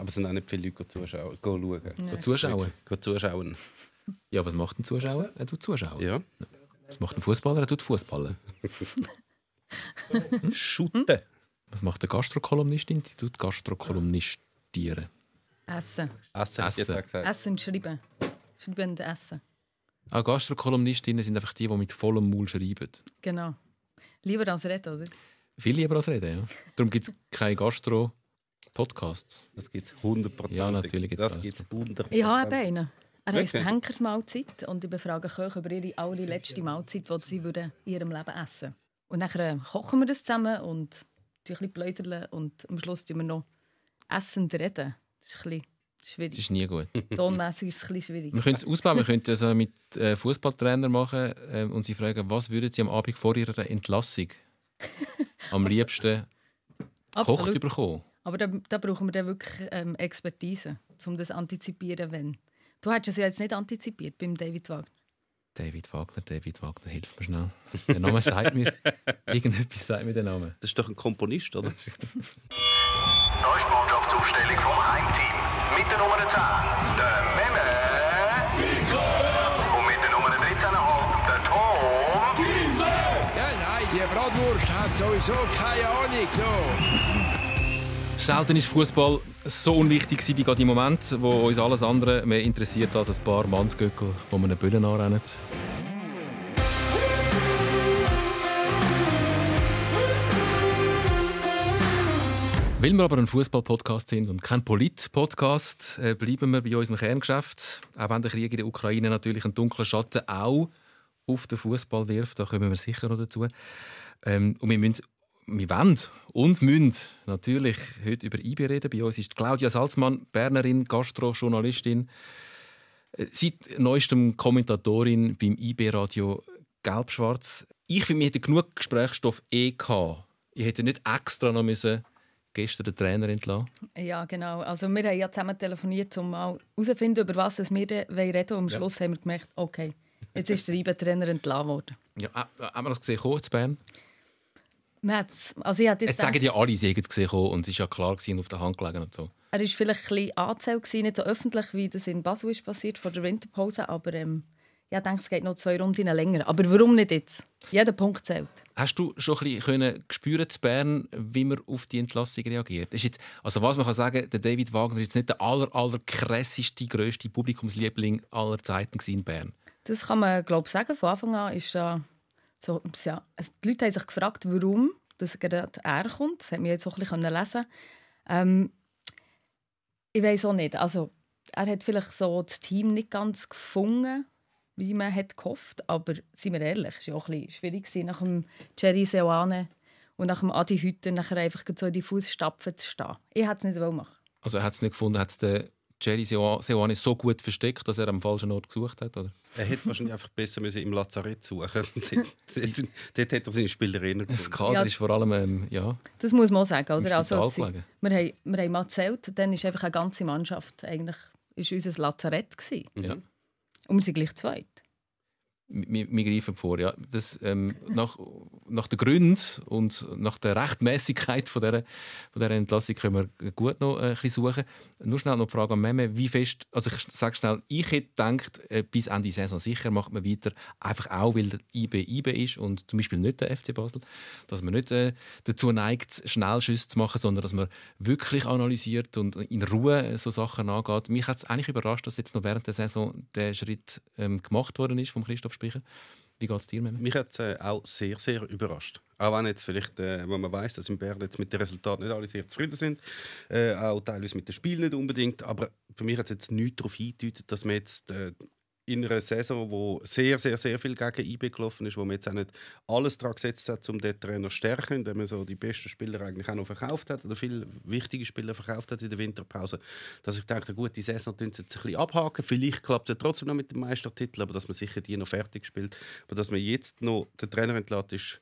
Aber es sind auch nicht viele Leute zuschauen. Schauen. Nee. Zuschauen. zuschauen. Ja, was macht ein Zuschauer? Er tut zuschauen. Ja. Was macht ein Fußballer? Er tut Fußballen. hm? Schutten. Was macht der Gastrokolumnistin? Sie tut Gastrokolumnistieren. Essen. Essen. Essen. Essen und schreiben. Schreiben und essen. Ah, Gastrokolumnistinnen sind einfach die, die mit vollem Maul schreiben. Genau. Lieber als reden, oder? Viel lieber als reden, ja. Darum gibt es keine Gastro. Podcasts? Das gibt es hundertprozentig. Ja, natürlich gibt es das. Gibt's ich habe einen. Er heisst okay. Henkersmahlzeit und ich befrage Köche über ihre allerletzte Mahlzeit, die sie würden in ihrem Leben essen Und dann äh, kochen wir das zusammen und ein bisschen bläuterle und am Schluss reden wir noch essend. Reden. Das ist ein bisschen schwierig. Das ist nie gut. Tonmässig ist es ein bisschen schwierig. Wir können es ausbauen, wir können es also mit äh, Fußballtrainern machen ähm, und sie fragen, was würden sie am Abend vor ihrer Entlassung am liebsten kocht bekommen? Aber da, da brauchen wir dann wirklich ähm, Expertise, um das antizipieren, wenn. Du hast es ja jetzt nicht antizipiert beim David Wagner. David Wagner, David Wagner, hilf mir schnell. Der Name sagt mir, irgendetwas sagt mir der Name. Das ist doch ein Komponist, oder? da ist die Mannschaftsaufstellung vom Heimteam. Mit der Nummer 10, der Memme. Sicher! Und mit der Nummer 13,5, der Tom. Giese! Ja, nein, die Bratwurst hat sowieso keine Ahnung. So. Selten ist Fußball so unwichtig wie gerade im Moment, wo uns alles andere mehr interessiert als ein paar Mannsgöckel, die man eine Bühne anrennen. Weil wir aber ein Fußball-Podcast sind und kein Polit-Podcast, äh, bleiben wir bei unserem Kerngeschäft. Auch wenn der Krieg in der Ukraine natürlich einen dunklen Schatten auch auf den Fußball wirft, da kommen wir sicher noch dazu. Ähm, und wir müssen wir wollen und müssen natürlich heute über IB reden. Bei uns ist Claudia Salzmann, Bernerin, Gastrojournalistin, äh, seit neuestem Kommentatorin beim IB-Radio Gelb-Schwarz. Ich finde, wir hätten genug Gesprächsstoff eh gehabt. Ich hätte nicht extra noch müssen gestern den Trainer entlassen. Ja, genau. Also wir haben ja zusammen telefoniert, um mal herauszufinden, über was wir reden wollen. Und Am Schluss ja. haben wir gemerkt, okay, jetzt ist der IB-Trainer entlassen worden. Ja, äh, äh, haben wir das gesehen, kurz, Bern? Mats. Also ich jetzt sagen ja alle, sie haben es gesehen und es ist ja klar gewesen, auf der Hand gelegen und so. Er war vielleicht ein bisschen angezählt, nicht so öffentlich, wie das in Basel ist passiert, vor der Winterpause, aber ähm, ich denke, es geht noch zwei Runden länger. Aber warum nicht jetzt? Jeder Punkt zählt. Hast du schon ein bisschen spüren zu Bern, wie man auf die Entlassung reagiert? Ist jetzt, also was man kann sagen, der David Wagner ist nicht der aller, aller krasseste, grösste Publikumsliebling aller Zeiten in Bern. Das kann man, glaube ich, sagen. Von Anfang an ist er so, ja. also die Leute haben sich gefragt, warum das gerade er kommt. Das hat mir jetzt auch ein bisschen lesen ähm, Ich weiß auch nicht. Also, er hat vielleicht so das Team nicht ganz gefunden, wie man hat gehofft Aber seien wir ehrlich, es war auch ein bisschen schwierig nach dem Jerry Seoane und nach dem Adi Hütter nachher einfach so in die Fußstapfen zu stehen. Ich hätte es nicht machen Also er hat es nicht gefunden, hat es Jerry Seoane so gut versteckt, dass er am falschen Ort gesucht hat? Oder? Er hätte wahrscheinlich einfach besser müssen im Lazarett suchen müssen. dort, dort hätte er seine Spielerinnen erinnert. Das Kader ja, ist vor allem, ähm, ja... Das muss man auch sagen, oder? Also, sie, wir, haben, wir haben mal gezählt, dann war einfach eine ganze Mannschaft eigentlich ist unser Lazarett. Gewesen. Ja. Mhm. Und wir sind gleich zweit wir, wir greifen vor. Ja. Das, ähm, nach, nach den Gründen und nach der Rechtmäßigkeit von dieser, von dieser Entlassung können wir gut noch äh, ein bisschen suchen. Nur schnell noch die Frage an Memme. Wie fest, also ich sage schnell, ich hätte gedacht, äh, bis Ende Saison sicher macht man weiter. Einfach auch, weil der IB IB ist und zum Beispiel nicht der FC Basel. Dass man nicht äh, dazu neigt, schnell Schüsse zu machen, sondern dass man wirklich analysiert und in Ruhe äh, so Sachen angeht. Mich hat es eigentlich überrascht, dass jetzt noch während der Saison der Schritt ähm, gemacht worden ist von Christoph Gespräche. Wie geht es dir, Meme? Mich hat es äh, auch sehr, sehr überrascht. Auch wenn jetzt vielleicht, äh, wenn man weiß, dass in Bern jetzt mit den Resultaten nicht alle sehr zufrieden sind, äh, auch teilweise mit dem Spiel nicht unbedingt, aber für mich hat es jetzt nichts darauf hingedeutet, dass man jetzt äh, in einer Saison, wo sehr, sehr, sehr viel gegen IB gelaufen ist, wo man jetzt auch nicht alles daran gesetzt hat, um den Trainer zu stärken, indem man so die besten Spieler eigentlich auch noch verkauft hat oder viele wichtige Spieler verkauft hat in der Winterpause, dass ich denke, gut, die Saison tun sie jetzt ein bisschen abhaken, vielleicht klappt es trotzdem noch mit dem Meistertitel, aber dass man sicher die noch fertig spielt, aber dass man jetzt noch den Trainer entlässt, ist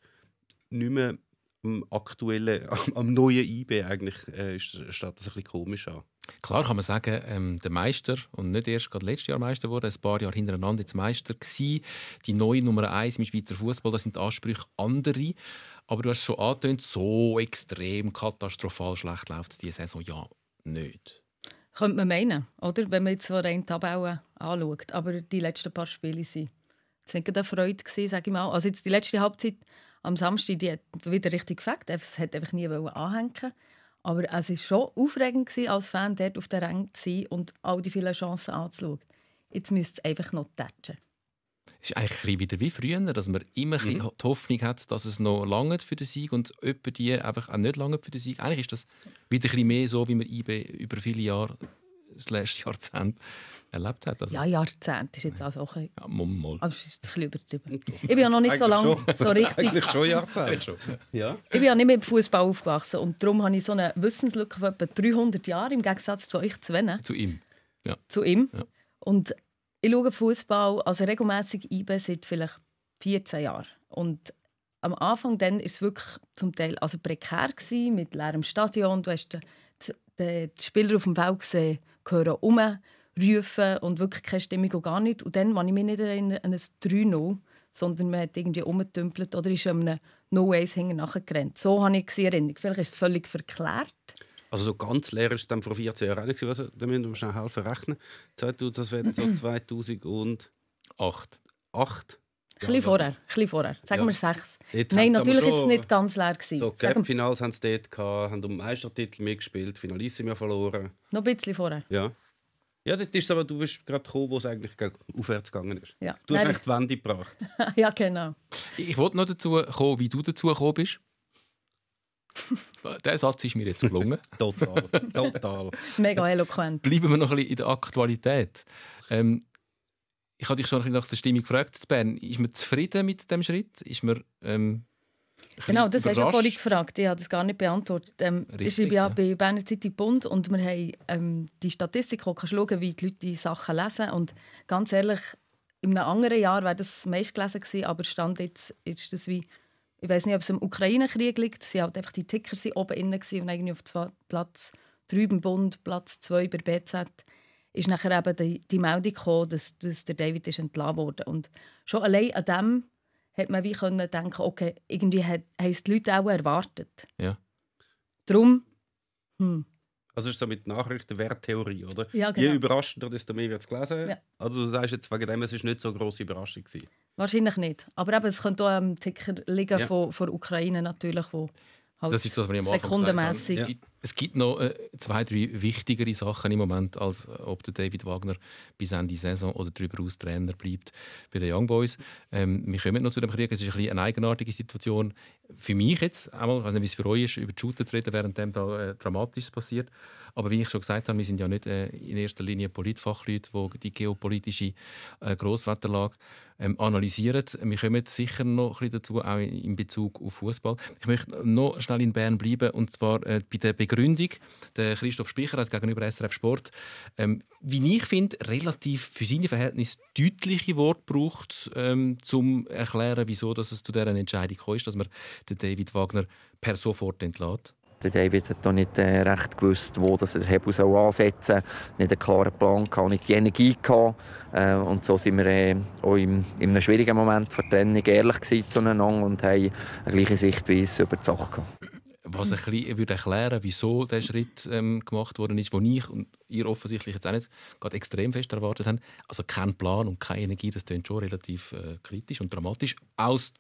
nicht mehr am aktuellen, am, am neuen IB eigentlich, äh, steht das ein bisschen komisch an. Klar kann man sagen, ähm, der Meister, und nicht erst gerade letztes Jahr Meister wurde, ein paar Jahre hintereinander jetzt Meister gewesen, die neue Nummer eins im Schweizer Fußball, das sind Ansprüche andere. Aber du hast schon angetönt, so extrem katastrophal schlecht läuft es diese Saison ja nicht. Könnte man meinen, oder? wenn man jetzt so rein die Tabelle anschaut. Aber die letzten paar Spiele waren nicht eine Freude, sage ich mal. Also jetzt die letzte Halbzeit am Samstag, die hat wieder richtig gefällt. Es hat einfach nie anhängen aber es war schon aufregend, als Fan dort auf der Ränge zu sein und all die vielen Chancen anzuschauen. Jetzt müsste es einfach noch tätschen. Es ist eigentlich wieder wie früher, dass man immer mhm. die Hoffnung hat, dass es noch lange für den Sieg und jemand die einfach auch nicht lange für den Sieg. Eigentlich ist das wieder ein mehr so, wie wir IB über viele Jahre slash Jahrzehnt erlebt hat. Also, ja, Jahrzehnt ist jetzt also auch ein... Ja, mal, Aber es ist ein bisschen übertrieben. Ich bin ja noch nicht so lange so richtig... Eigentlich schon Jahrzehnt. ja. Ich bin ja nicht mit Fußball aufgewachsen und darum habe ich so eine Wissenslücke von etwa 300 Jahren im Gegensatz zu euch zu wenen. Zu ihm. Ja. Zu ihm. Ja. Und ich schaue Fußball also regelmäßig IB seit vielleicht 14 Jahren. Und am Anfang war es wirklich zum Teil also prekär gewesen, mit leerem Stadion. Du hast die, den, den Spieler auf dem Feld gesehen, hören um, rufen und wirklich keine Stimmung und gar nicht. Und dann kann ich mich nicht erinnern an ein 3-0, sondern man hat irgendwie umgetümpelt oder ist einem No-Ways hinten nachgerannt. So habe ich die Erinnerung. Vielleicht ist es völlig verklärt. Also so ganz leer ist es dann vor 14 Jahren auch nicht gewesen. Also, da müssen wir schnell helfen rechnen. Das wäre so 2008. 8. Ein bisschen vorher, bisschen vorher. Sagen wir sechs. Dort Nein, natürlich war es nicht ganz leer. Gewesen. So Cup-Finals haben sie dort, gehabt, haben um Meistertitel mitgespielt, Finalissima verloren. Noch ein bisschen vorher. Ja. Ja, dort ist aber, du bist gerade gekommen, wo es eigentlich aufwärts gegangen ist. Ja. Du hast eigentlich die Wende gebracht. ja, genau. Ich wollte noch dazu kommen, wie du dazu gekommen bist. Der Satz ist mir jetzt gelungen. total, total. Mega eloquent. Bleiben wir noch ein bisschen in der Aktualität. Ähm, ich habe dich schon nach der Stimmung gefragt zu Bern. Ist man zufrieden mit dem Schritt? Ist man, ähm, genau, das überrascht? hast du vorhin gefragt. Ich habe das gar nicht beantwortet. Ähm, Richtig, ich bin ja bei Berner Zeitung Bund und wir haben ähm, die Statistik, wo kannst schauen, wie die Leute die Sachen lesen. Und ganz ehrlich, in einem anderen Jahr wäre das meist gelesen gewesen, aber Stand jetzt ist das wie... Ich weiß nicht, ob es im Ukraine-Krieg liegt. Sie halt einfach die Ticker sind oben innen und irgendwie auf Platz 3 beim Bund, Platz 2 bei BZ ist nachher eben die, die Meldung gekommen, dass, dass der David ist entlassen wurde. Und schon allein an dem hat man wie können denken, okay, irgendwie hat, haben es die Leute auch erwartet. Ja. Darum. Hm. Also ist so mit Nachrichten Werttheorie, oder? Ja, genau. Je überraschender, desto mehr wird es gelesen. Ja. Also du sagst jetzt wegen dem, es ist nicht so eine grosse Überraschung gewesen. Wahrscheinlich nicht. Aber eben, es könnte auch am Ticker liegen ja. von, von Ukraine natürlich, wo halt das ist das, was ich am Anfang sekundenmässig... Ja. Es gibt noch äh, zwei, drei wichtigere Sachen im Moment, als äh, ob der David Wagner bis Ende Saison oder darüber aus Trainer bleibt bei den Young Boys. Ähm, wir kommen noch zu dem Krieg. Es ist ein eine eigenartige Situation. Für mich jetzt einmal, ich weiß nicht, wie es für euch ist, über die Shooter zu reden, während dem da äh, Dramatisches passiert. Aber wie ich schon gesagt habe, wir sind ja nicht äh, in erster Linie Politfachleute, die die geopolitische äh, Großwetterlage ähm, analysieren. Wir kommen sicher noch ein bisschen dazu, auch in Bezug auf Fußball. Ich möchte noch schnell in Bern bleiben, und zwar äh, bei der Be Begründung. Der Christoph Spicher hat gegenüber SRF Sport, ähm, wie ich finde, relativ für seine Verhältnisse deutliche Worte gebraucht, ähm, um zu erklären, wieso dass es zu dieser Entscheidung kam, dass man den David Wagner per sofort entlädt. Der David hat da nicht äh, recht gewusst, wo das er Hebel soll ansetzen soll. Nicht einen klaren Plan gehabt, nicht die Energie gehabt. Äh, und so sind wir äh, auch im, in einem schwierigen Moment der Trennung ehrlich zueinander und haben eine gleiche Sichtweise über die Sache gehabt was ein bisschen würde erklären wieso der Schritt ähm, gemacht worden ist, wo ich und ihr offensichtlich jetzt auch nicht gerade extrem fest erwartet haben. Also kein Plan und keine Energie, das klingt schon relativ äh, kritisch und dramatisch aus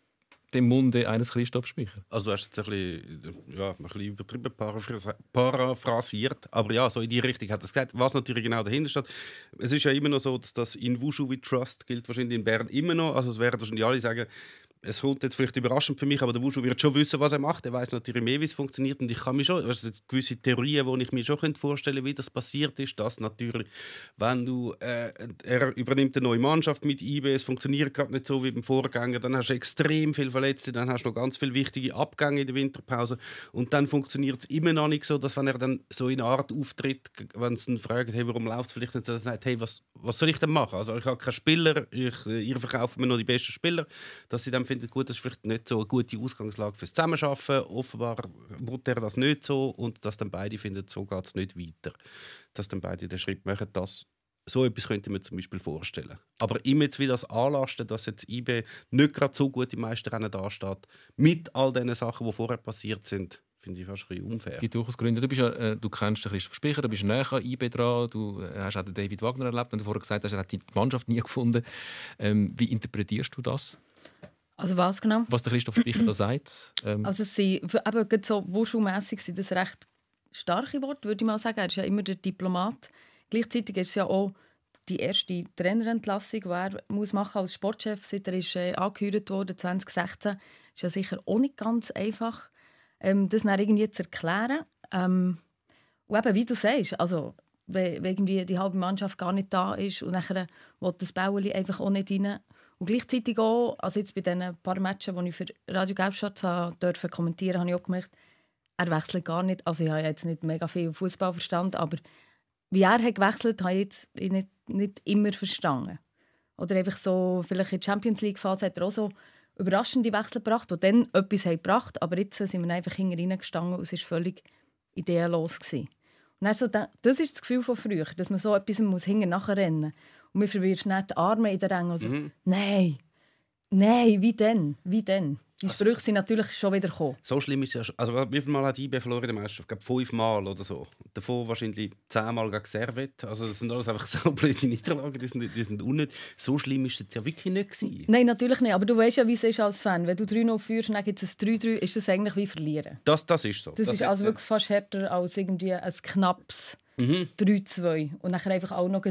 dem Munde eines Christoph Speicher. Also du hast jetzt ein bisschen, ja, ein bisschen übertrieben paraphrasiert, aber ja, so in die Richtung hat er es gesagt. Was natürlich genau dahinter steht, es ist ja immer noch so, dass das in Wushu We Trust gilt wahrscheinlich in Bern immer noch, also es werden wahrscheinlich alle sagen, es kommt jetzt vielleicht überraschend für mich, aber der Wushu wird schon wissen, was er macht. Er weiß natürlich mehr, wie es funktioniert. Und ich kann mir schon, es also gewisse Theorien, die ich mir schon vorstellen könnte, wie das passiert ist, dass natürlich, wenn du, äh, er übernimmt eine neue Mannschaft mit IB, es funktioniert gerade nicht so wie beim Vorgänger, dann hast du extrem viele Verletzte, dann hast du noch ganz viele wichtige Abgänge in der Winterpause und dann funktioniert es immer noch nicht so, dass wenn er dann so in einer Art auftritt, wenn sie ihn fragen, hey, warum läuft es vielleicht nicht so, dass er sagt, hey, was, was soll ich denn machen? Also ich habe keine Spieler, ich, äh, ihr verkauft mir noch die besten Spieler, dass sie dann findet gut, das ist vielleicht nicht so eine gute Ausgangslage fürs Zusammenarbeiten. Offenbar wollte er das nicht so und dass dann beide finden, so geht es nicht weiter. Dass dann beide den Schritt machen, dass so etwas könnte man zum Beispiel vorstellen. Aber immer jetzt wieder das Anlasten, dass jetzt IB nicht gerade so gut im Meisterrennen dasteht, mit all den Sachen, die vorher passiert sind, finde ich fast ein bisschen unfair. Die durchaus Gründe. Du, bist, äh, du kennst den Christoph Spicher, du bist näher an IB dran, du äh, hast auch den David Wagner erlebt, wenn du vorher gesagt hast, er hat die Mannschaft nie gefunden. Ähm, wie interpretierst du das? Also was genau? Was der Christoph Spricher da sagt. Ähm. Also es sind so wurschelmässig sind das recht starke Worte, würde ich mal sagen. Er ist ja immer der Diplomat. Gleichzeitig ist es ja auch die erste Trainerentlassung, die er muss machen als Sportchef seit er ist, äh, angehört wurde 2016. Ist ja sicher auch nicht ganz einfach, ähm, das dann irgendwie zu erklären. Ähm, und eben, wie du sagst, also wenn irgendwie die halbe Mannschaft gar nicht da ist und nachher will das Bäuerli einfach auch nicht rein und gleichzeitig auch, also jetzt bei den paar Matches, die ich für Radio Gelbschatz durfte kommentieren, habe ich auch gemerkt, er wechselt gar nicht. Also ich habe jetzt nicht mega viel Fußball verstanden, aber wie er hat gewechselt, habe ich jetzt nicht, nicht immer verstanden. Oder einfach so, vielleicht in der Champions League-Phase hat er auch so überraschende Wechsel gebracht, die dann etwas gebracht haben aber jetzt sind wir einfach hinterher gestanden und es war völlig ideenlos. Und dann so, das ist das Gefühl von früher, dass man so etwas muss nachrennen muss und mir verwirrst nicht die Arme in den Rängen. Also, mhm. Nein, nein, wie denn? Wie denn? Die also, Sprüche sind natürlich schon wieder gekommen. So schlimm ist es ja Also, wie viel Mal hat IB verloren in der Meisterschaft? Ich glaube, fünfmal oder so. Davon wahrscheinlich zehnmal gegen Servet. Also, das sind alles einfach so blöde Niederlagen. Die sind, die sind unnötig. So schlimm ist es ja wirklich nicht. Gewesen. Nein, natürlich nicht. Aber du weißt ja, wie es ist als Fan. Wenn du 3 noch führst, dann gibt es ein 3-3, ist das eigentlich wie verlieren. Das, das ist so. Das, das ist also wirklich fast härter als irgendwie ein knappes mhm. 3-2. Und dann einfach auch noch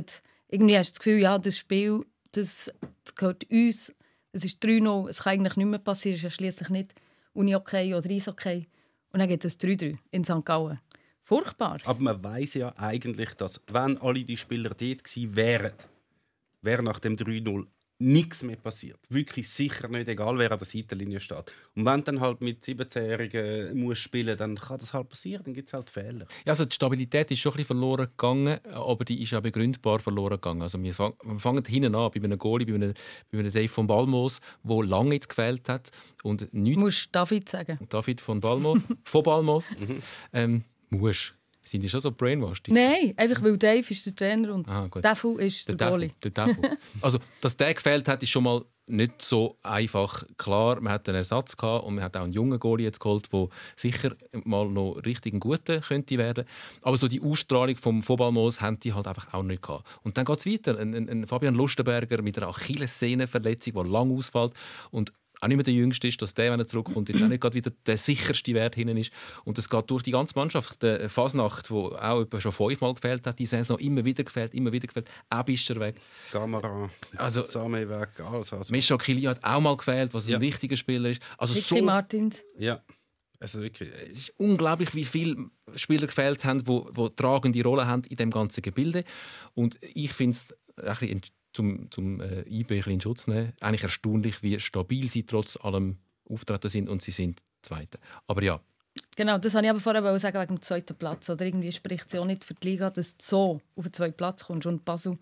irgendwie hast du das Gefühl, ja, das Spiel das, das gehört uns. Es ist 3-0, es kann eigentlich nicht mehr passieren. Es ist ja schließlich nicht Uni-Hockey oder Eishockey. Und dann gibt es 3-3 in St. Gallen. Furchtbar. Aber man weiß ja eigentlich, dass, wenn alle die Spieler dort gewesen wären, wäre nach dem 3-0 nichts mehr passiert. Wirklich sicher nicht, egal wer an der Seitenlinie steht. Und wenn dann halt mit 17-Jährigen äh, muss spielen, dann kann das halt passieren, dann gibt es halt Fehler. Ja, also die Stabilität ist schon ein bisschen verloren gegangen, aber die ist auch begründbar verloren gegangen. Also wir, fang, wir fangen hinten an, bei einem Goalie, bei einem, bei einem Dave von Balmos, der lange jetzt gefehlt hat und nichts... Musst David sagen. David von Balmos, von Balmos. Mhm. ähm, musst. Sind die schon so brainwashed? Nein, einfach weil Dave ist der Trainer und ah, ist der, der Goalie. also, dass der gefällt hat, ist schon mal nicht so einfach klar. Man hat einen Ersatz gehabt und man hat auch einen jungen Goalie jetzt geholt, der sicher mal noch richtig ein guter könnte werden. Aber so die Ausstrahlung vom Footballmoos haben die halt einfach auch nicht gehabt. Und dann geht es weiter. Ein, ein, ein Fabian Lustenberger mit einer Achillessehnenverletzung, die lang ausfällt und auch nicht mehr der Jüngste ist, dass der, wenn er zurückkommt, jetzt auch nicht gerade wieder der sicherste Wert hinten ist. Und das geht durch die ganze Mannschaft. Der Fasnacht, wo auch etwa schon fünfmal gefällt hat, die Saison immer wieder gefällt, immer wieder gefällt. Auch bist weg. Kamera, also, Same weg, alles. Also. Mischa Kili hat auch mal gefällt, was ja. ein wichtiger Spieler ist. Also Hickley so Martins. Ja. Also wirklich, es ist unglaublich, wie viele Spieler gefällt haben, die, die tragende Rolle haben in dem ganzen Gebilde. Und ich finde es ein bisschen zum, zum äh, IB e in Schutz nehmen, eigentlich erstaunlich, wie stabil sie trotz allem auftreten sind und sie sind Zweite. Aber ja. Genau, das wollte ich aber vorher sagen wegen dem zweiten Platz. Oder irgendwie spricht es ja auch nicht für die Liga, dass du so auf den zweiten Platz kommst. Und Basel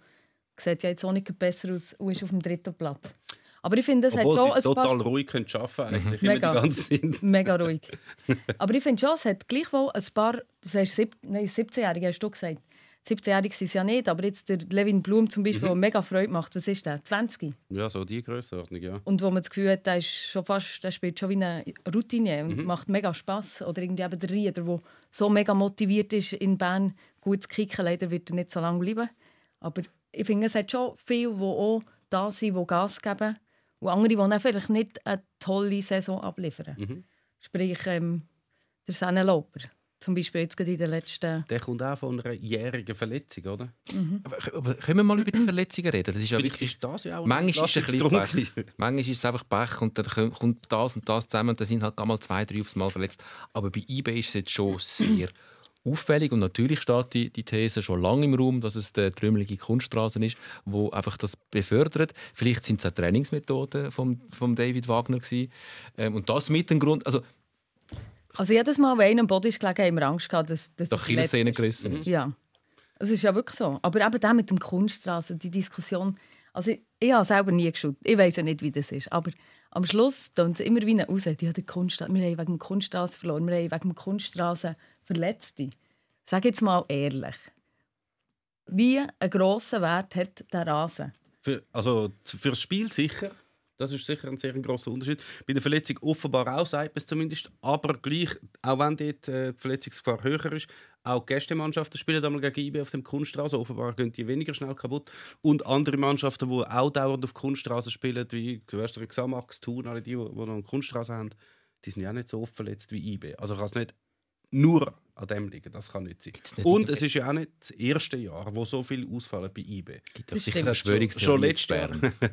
sieht ja jetzt auch nicht besser aus und ist auf dem dritten Platz. Aber ich finde, es hat schon sie ein total paar... ruhig können arbeiten eigentlich mhm. mega, mega ruhig. Aber ich finde schon, es hat gleichwohl ein paar, du sagst, 17-Jährige hast du gesagt, 17-jährig sind sie ja nicht, aber jetzt der Levin Blum zum Beispiel, mhm. der mega Freude macht, was ist der? 20? Ja, so die Größenordnung, ja. Und wo man das Gefühl hat, der, ist schon fast, der spielt schon wie eine Routine und mhm. macht mega Spass. Oder irgendwie eben der Rieder, der so mega motiviert ist, in Bern gut zu kicken. Leider wird er nicht so lange bleiben. Aber ich finde, es hat schon viele, die auch da sind, die Gas geben. Und andere, die dann vielleicht nicht eine tolle Saison abliefern. Mhm. Sprich, ähm, der Sennenloper. Zum Beispiel jetzt gerade in den letzten... Der kommt auch von einer jährigen Verletzung, oder? Mhm. Aber können wir mal über die Verletzungen reden? Das ist ja Vielleicht wirklich... Ist das ja auch manchmal, ist ein manchmal ist es einfach Pech und dann kommt das und das zusammen und dann sind halt mal zwei, drei aufs Mal verletzt. Aber bei eBay ist es jetzt schon sehr auffällig und natürlich steht die, die These schon lange im Raum, dass es der trümmelige Kunststraßen ist, wo einfach das befördert. Vielleicht sind es auch Trainingsmethoden von David Wagner gewesen. Ähm, und das mit dem Grund, also also jedes Mal, wenn einer am Boden ist gelegen, haben wir Angst gehabt, dass... dass Doch viele Szenen gerissen ist. Mhm. Ja, das ist ja wirklich so. Aber eben da mit dem Kunststraße, die Diskussion... Also ich, ich habe selber nie geschaut. Ich weiß ja nicht, wie das ist. Aber am Schluss tun es immer wieder eine Ausrede. Ja, Kunststraße, wir haben wegen der Kunststraße verloren, wir haben wegen der Kunststraße Verletzte. Sag jetzt mal ehrlich. Wie einen grossen Wert hat der Rasen? Für, also für das Spiel sicher. Das ist sicher ein sehr großer Unterschied. Bei der Verletzung offenbar auch, sagt man es zumindest. Aber gleich, auch wenn dort äh, die Verletzungsgefahr höher ist, auch Gästemannschaften spielen einmal gegen IB auf dem Kunststraße. Offenbar gehen die weniger schnell kaputt. Und andere Mannschaften, die auch dauernd auf Kunststraße spielen, wie du Gewässer Xamax, Thun, alle die, die noch eine Kunststraße haben, die sind ja auch nicht so oft verletzt wie IB. Also kann es nicht nur an dem liegen. Das kann nicht sein. Nicht und es ist ja auch nicht das erste Jahr, wo so viele ausfallen bei IB. Gibt das sicher Verschwörungstheorie letztes Jahr.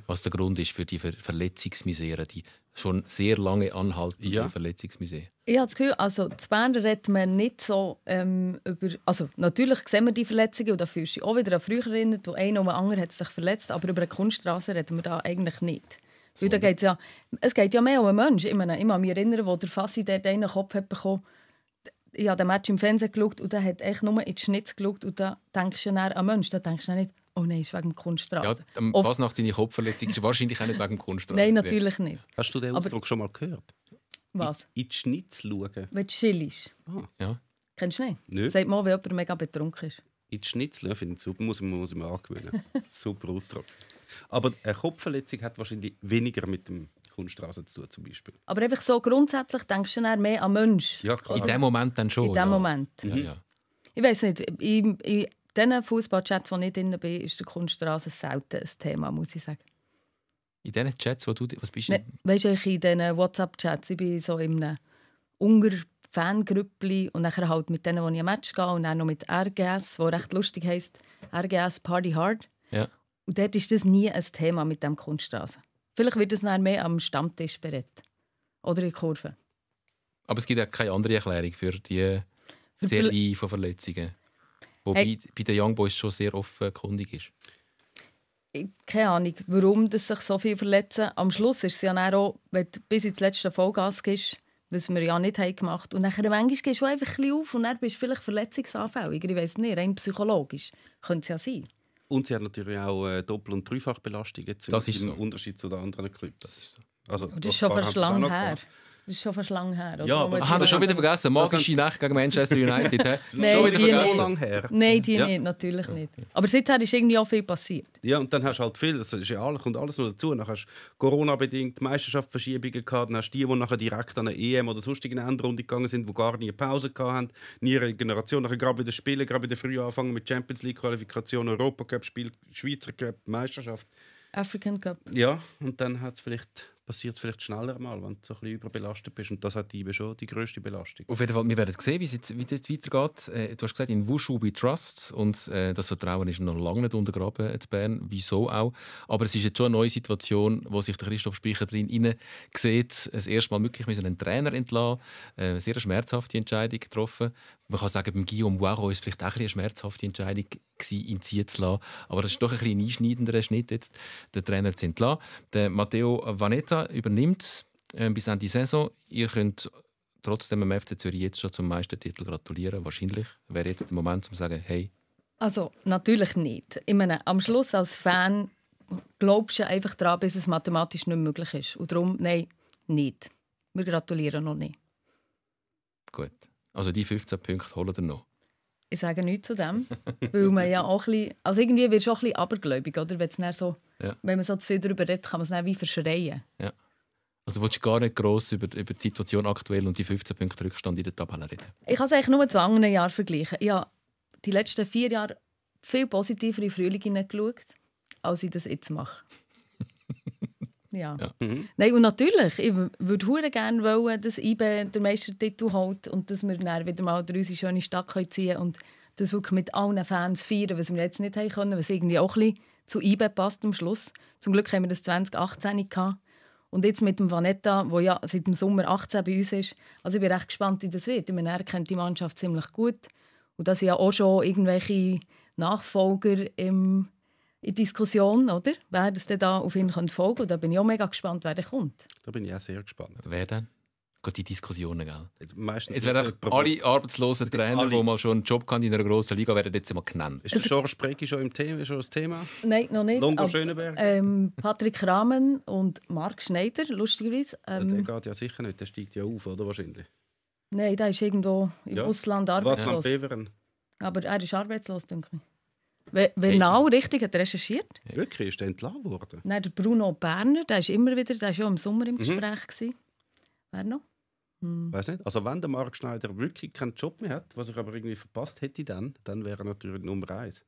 was der Grund ist für die Ver Verletzungsmisere, die schon sehr lange anhaltende ja. Verletzungsmisere. Ich habe das Gefühl, also zu Bern redet man nicht so ähm, über... Also natürlich sehen wir die Verletzungen und da fühlst du auch wieder an früher erinnert, wo ein oder andere hat sich verletzt, aber über eine Kunststraße reden wir da eigentlich nicht. So, da geht's ja, es geht ja mehr um einen Menschen. Ich, meine, ich kann mich erinnern, wo der Fassi dort einen Kopf hat bekommen ich habe den Match im Fernsehen geschaut und dann hat echt nur in die Schnitz geschaut und dann denkst du dann an Mensch, dann denkst du nicht, oh nein, ist wegen Kunststraße. Ja, am ähm, Oft... Fasnacht seine Kopfverletzung ist wahrscheinlich auch nicht wegen Kunststraße. Nein, natürlich nicht. Hast du den Ausdruck Aber... schon mal gehört? Was? In, in die Schnitz schauen. Wenn du chill ist. Ah. Ja. Kennst du nicht? Nö. Sag mal, wenn jemand mega betrunken ist. In die Schnitz schauen, finde ich super, muss, muss ich mir angewöhnen. super Ausdruck. Aber eine Kopfverletzung hat wahrscheinlich weniger mit dem Kunststraße zu tun zum Beispiel. Aber einfach so grundsätzlich denkst du dann mehr an Mensch. Ja, klar. In dem Moment dann schon. In dem ja. Moment. Ja, mhm. ja. Ich weiß nicht, in, in diesen Fußballchats, wo ich drin bin, ist der Kunststraße selten ein Thema, muss ich sagen. In diesen Chats, wo du... Was bist du? weißt du, in diesen WhatsApp-Chats, ich bin so in einem Unger... Fangrüppli und nachher halt mit denen, die ich am Match gehe und dann noch mit RGS, wo recht lustig heißt RGS Party Hard. Ja. Und dort ist das nie ein Thema mit dem Kunststraße. Vielleicht wird es mehr am Stammtisch berät oder in Kurven. Aber es gibt auch keine andere Erklärung für die Serie von Verletzungen, die hey. bei den Young Boys schon sehr offenkundig ist. Keine Ahnung, warum das sich so viel verletzen. Am Schluss ist es ja auch, wenn du bis ins letzte Vollgas gehst, was wir ja nicht haben gemacht haben. Und dann manchmal gehst du einfach ein bisschen auf und dann bist du vielleicht verletzungsanfälliger. Ich weiß nicht, rein psychologisch. Könnte es ja sein. Und sie hat natürlich auch äh, Doppel- und Dreifachbelastung. zum das ist im Unterschied zu den anderen Clubs. Das ist so. Also, und oh, das ist schon fast lang her. Gemacht. Das ist schon fast lang her. Oder? Ja, aber haben wir schon wieder vergessen. Magische Nacht gegen Manchester United. Nein, die vergessen. Lang her. Nein, die ja. nicht, natürlich ja. nicht. Aber seither ist irgendwie auch viel passiert. Ja, und dann hast du halt viel, das ist ja alles, kommt alles noch dazu. Dann hast du Corona-bedingt Meisterschaftsverschiebungen gehabt, dann hast du die, die nachher direkt an eine EM oder sonstigen Endrunde gegangen sind, die gar nie Pause gehabt haben, nie ihre Generation, nachher gerade wieder spielen, gerade wieder früh anfangen mit Champions League-Qualifikation, Europa Cup-Spiel, Schweizer Cup, Meisterschaft. African Cup. Ja, und dann hat es vielleicht passiert es vielleicht schneller mal, wenn du so ein bisschen überbelastet bist. Und das hat eben schon die größte Belastung. Auf jeden Fall, wir werden sehen, wie es jetzt, wie es jetzt weitergeht. Äh, du hast gesagt, in Wushu bei Trust und äh, das Vertrauen ist noch lange nicht untergraben in Bern, wieso auch. Aber es ist jetzt schon eine neue Situation, wo sich der Christoph Speicher drin sieht. Das erste Mal möglich müssen einen Trainer entlassen. Äh, eine sehr schmerzhafte Entscheidung getroffen. Man kann sagen, beim Guillaume Waro ist es vielleicht auch eine schmerzhafte Entscheidung gewesen, ihn ziehen zu lassen. Aber das ist doch ein, bisschen ein einschneidender Schnitt jetzt, den Trainer zu entlassen. Der Matteo Vanetta Hertha übernimmt äh, bis an die Saison. Ihr könnt trotzdem am FC Zürich jetzt schon zum Meistertitel gratulieren. Wahrscheinlich wäre jetzt der Moment, um zu sagen, hey. Also natürlich nicht. Ich meine, am Schluss als Fan glaubst du einfach daran, bis es mathematisch nicht möglich ist. Und darum, nein, nicht. Wir gratulieren noch nicht. Gut. Also die 15 Punkte holen wir noch. Ich sage nichts zu dem, weil man ja auch ein bisschen, also irgendwie wirst du auch ein bisschen abergläubig, oder, wenn es so ja. Wenn man so zu viel darüber redet, kann man es dann wie verschreien. Ja. Also willst du gar nicht gross über, über die Situation aktuell und die 15 Punkte Rückstand in der Tabelle reden? Ich kann es eigentlich nur zu anderen Jahren vergleichen. Ich habe die letzten vier Jahre viel positiver in Frühling geschaut, als ich das jetzt mache. ja. ja. Mhm. Nein, und natürlich, ich würde sehr gerne wollen, dass IBE den Meistertitel holt und dass wir dann wieder mal durch unsere schöne Stadt ziehen können und das wirklich mit allen Fans feiern, was wir jetzt nicht haben können, was irgendwie auch ein bisschen zu IBE passt am Schluss. Zum Glück haben wir das 2018 gehabt. Und jetzt mit dem Vanetta, der ja seit dem Sommer 18 bei uns ist. Also ich bin recht gespannt, wie das wird. Ich meine, er kennt die Mannschaft ziemlich gut. Und da sind ja auch schon irgendwelche Nachfolger im, in Diskussion, oder? Wer das denn da auf ihn folgen könnte. da bin ich auch mega gespannt, wer da kommt. Da bin ich auch sehr gespannt. Wer denn? gerade die Diskussionen. Gell? meistens jetzt werden alle arbeitslosen Trainer, die mal schon einen Job haben in einer grossen Liga, werden jetzt mal genannt. Ist der George Breki schon im Thema? schon das Thema? Nein, noch nicht. Longo Schönenberg? Ähm, Patrick Rahmen und Marc Schneider, lustigerweise. Ähm, der geht ja sicher nicht, der steigt ja auf, oder wahrscheinlich? Nein, der ist irgendwo im ja. Ausland arbeitslos. Was Aber er ist arbeitslos, denke ich. Wer Genau, richtig, hat recherchiert. Wirklich, ist der entlassen worden? Nein, der Bruno Berner, der ist immer wieder, der war ja im Sommer im mhm. Gespräch. Mhm. Wer noch? Mhm. Weißt nicht? Also wenn der Marc Schneider wirklich keinen Job mehr hat, was ich aber irgendwie verpasst hätte dann, dann wäre er natürlich Nummer eins,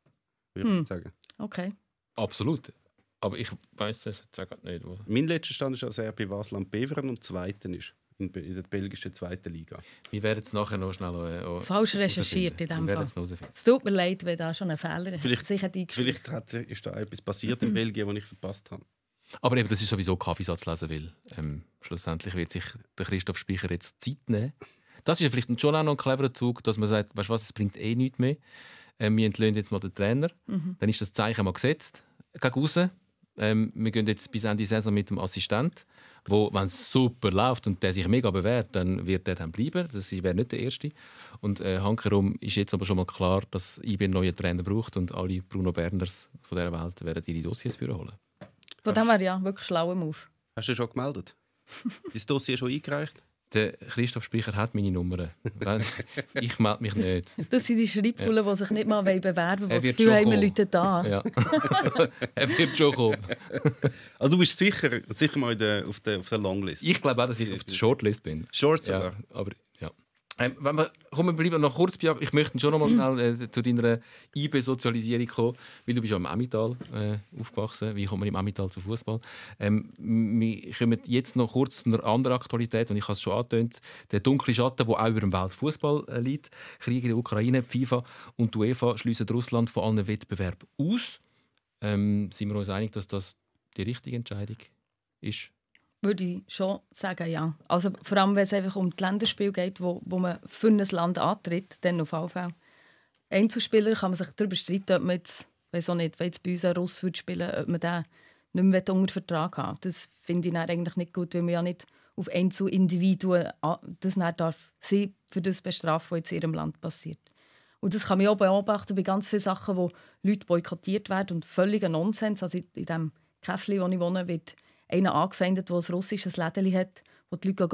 würde mhm. ich sagen. Okay. Absolut. Aber ich weiß das jetzt auch nicht. Wo. Mein letzter Stand ist als RB Basel am Beveren und zweiten ist in, der belgischen zweiten Liga. Wir werden es nachher noch schnell. Äh, Falsch recherchiert in dem Fall. Es tut mir leid, wenn da schon ein Fehler vielleicht, sich hat. Vielleicht hat, ist da etwas passiert in Belgien, was ich verpasst habe. Aber eben, das ist sowieso Kaffeesatz lesen will. Ähm, schlussendlich wird sich der Christoph Speicher jetzt Zeit nehmen. Das ist ja vielleicht schon auch noch ein cleverer Zug, dass man sagt, weißt du was, es bringt eh nichts mehr. Ähm, wir entlöhnen jetzt mal den Trainer. Mhm. Dann ist das Zeichen mal gesetzt. Gegen raus. Ähm, wir gehen jetzt bis Ende Saison mit dem Assistent, wo, wenn es super läuft und der sich mega bewährt, dann wird er dann bleiben. Das wäre nicht der Erste. Und äh, hankerum ist jetzt aber schon mal klar, dass IB einen neuen Trainer braucht und alle Bruno Berners von dieser Welt werden ihre Dossiers für holen. Von dem her ja, wirklich schlauer Move. Hast du dich schon gemeldet? Dein Dossier schon eingereicht? Der Christoph Speicher hat meine Nummern. ich melde mich nicht. Das, das sind die Schreibfullen, ja. die sich nicht mal bewerben wollen, die das Gefühl haben, wir Leute da. Ja. er wird schon kommen. Also du bist sicher, sicher mal auf der, auf der Longlist? Ich glaube auch, dass ich auf der Shortlist bin. Short sogar? Ja, aber ja. Ähm, wenn wir, komm, wir bleiben noch kurz bei Ich möchte schon noch mal schnell äh, zu deiner IB-Sozialisierung kommen, weil du bist ja im Amital äh, aufgewachsen. Wie kommt man im Amital zu Fußball? Ähm, wir kommen jetzt noch kurz zu einer anderen Aktualität und ich habe es schon angetönt. Der dunkle Schatten, der auch über dem Weltfußball äh, liegt. Kriege in der Ukraine, FIFA und UEFA schließen Russland von allen Wettbewerben aus. Ähm, sind wir uns einig, dass das die richtige Entscheidung ist? würde ich schon sagen, ja. Also vor allem, wenn es einfach um das Länderspiel geht, wo, wo man für ein Land antritt, dann auf jeden Einzelspieler kann man sich darüber streiten, ob man jetzt, weiß auch nicht, wenn jetzt bei uns ein Russ würde spielen ob man den nicht mehr unter Vertrag haben Das finde ich eigentlich nicht gut, weil man ja nicht auf Einzelindividuen das nicht darf sie für das bestrafen, was jetzt in ihrem Land passiert. Und das kann man auch beobachten bei ganz vielen Sachen, wo Leute boykottiert werden und völliger Nonsens. Also in, in dem Käffli, wo ich wohne, wird einen angefeindet, der ein russisches Lädchen hat, wo die Leute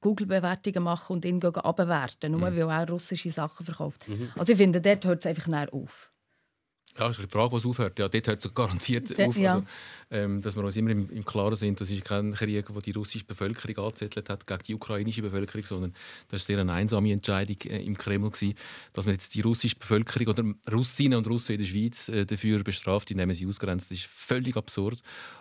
Google-Bewertungen machen und ihn abwerten, nur mhm. weil er russische Sachen verkauft. Mhm. Also ich finde, dort hört es einfach näher auf ja, ist die Frage, was aufhört. Ja, dort hört es garantiert De auf. Ja. Also, ähm, dass wir uns immer im, im, Klaren sind, das ist kein Krieg, wo die russische Bevölkerung angezettelt hat gegen die ukrainische Bevölkerung, sondern das war eine sehr einsame Entscheidung äh, im Kreml, gewesen, dass man jetzt die russische Bevölkerung oder Russinnen und Russen in der Schweiz äh, dafür bestraft, indem man sie ausgrenzt. Das ist völlig absurd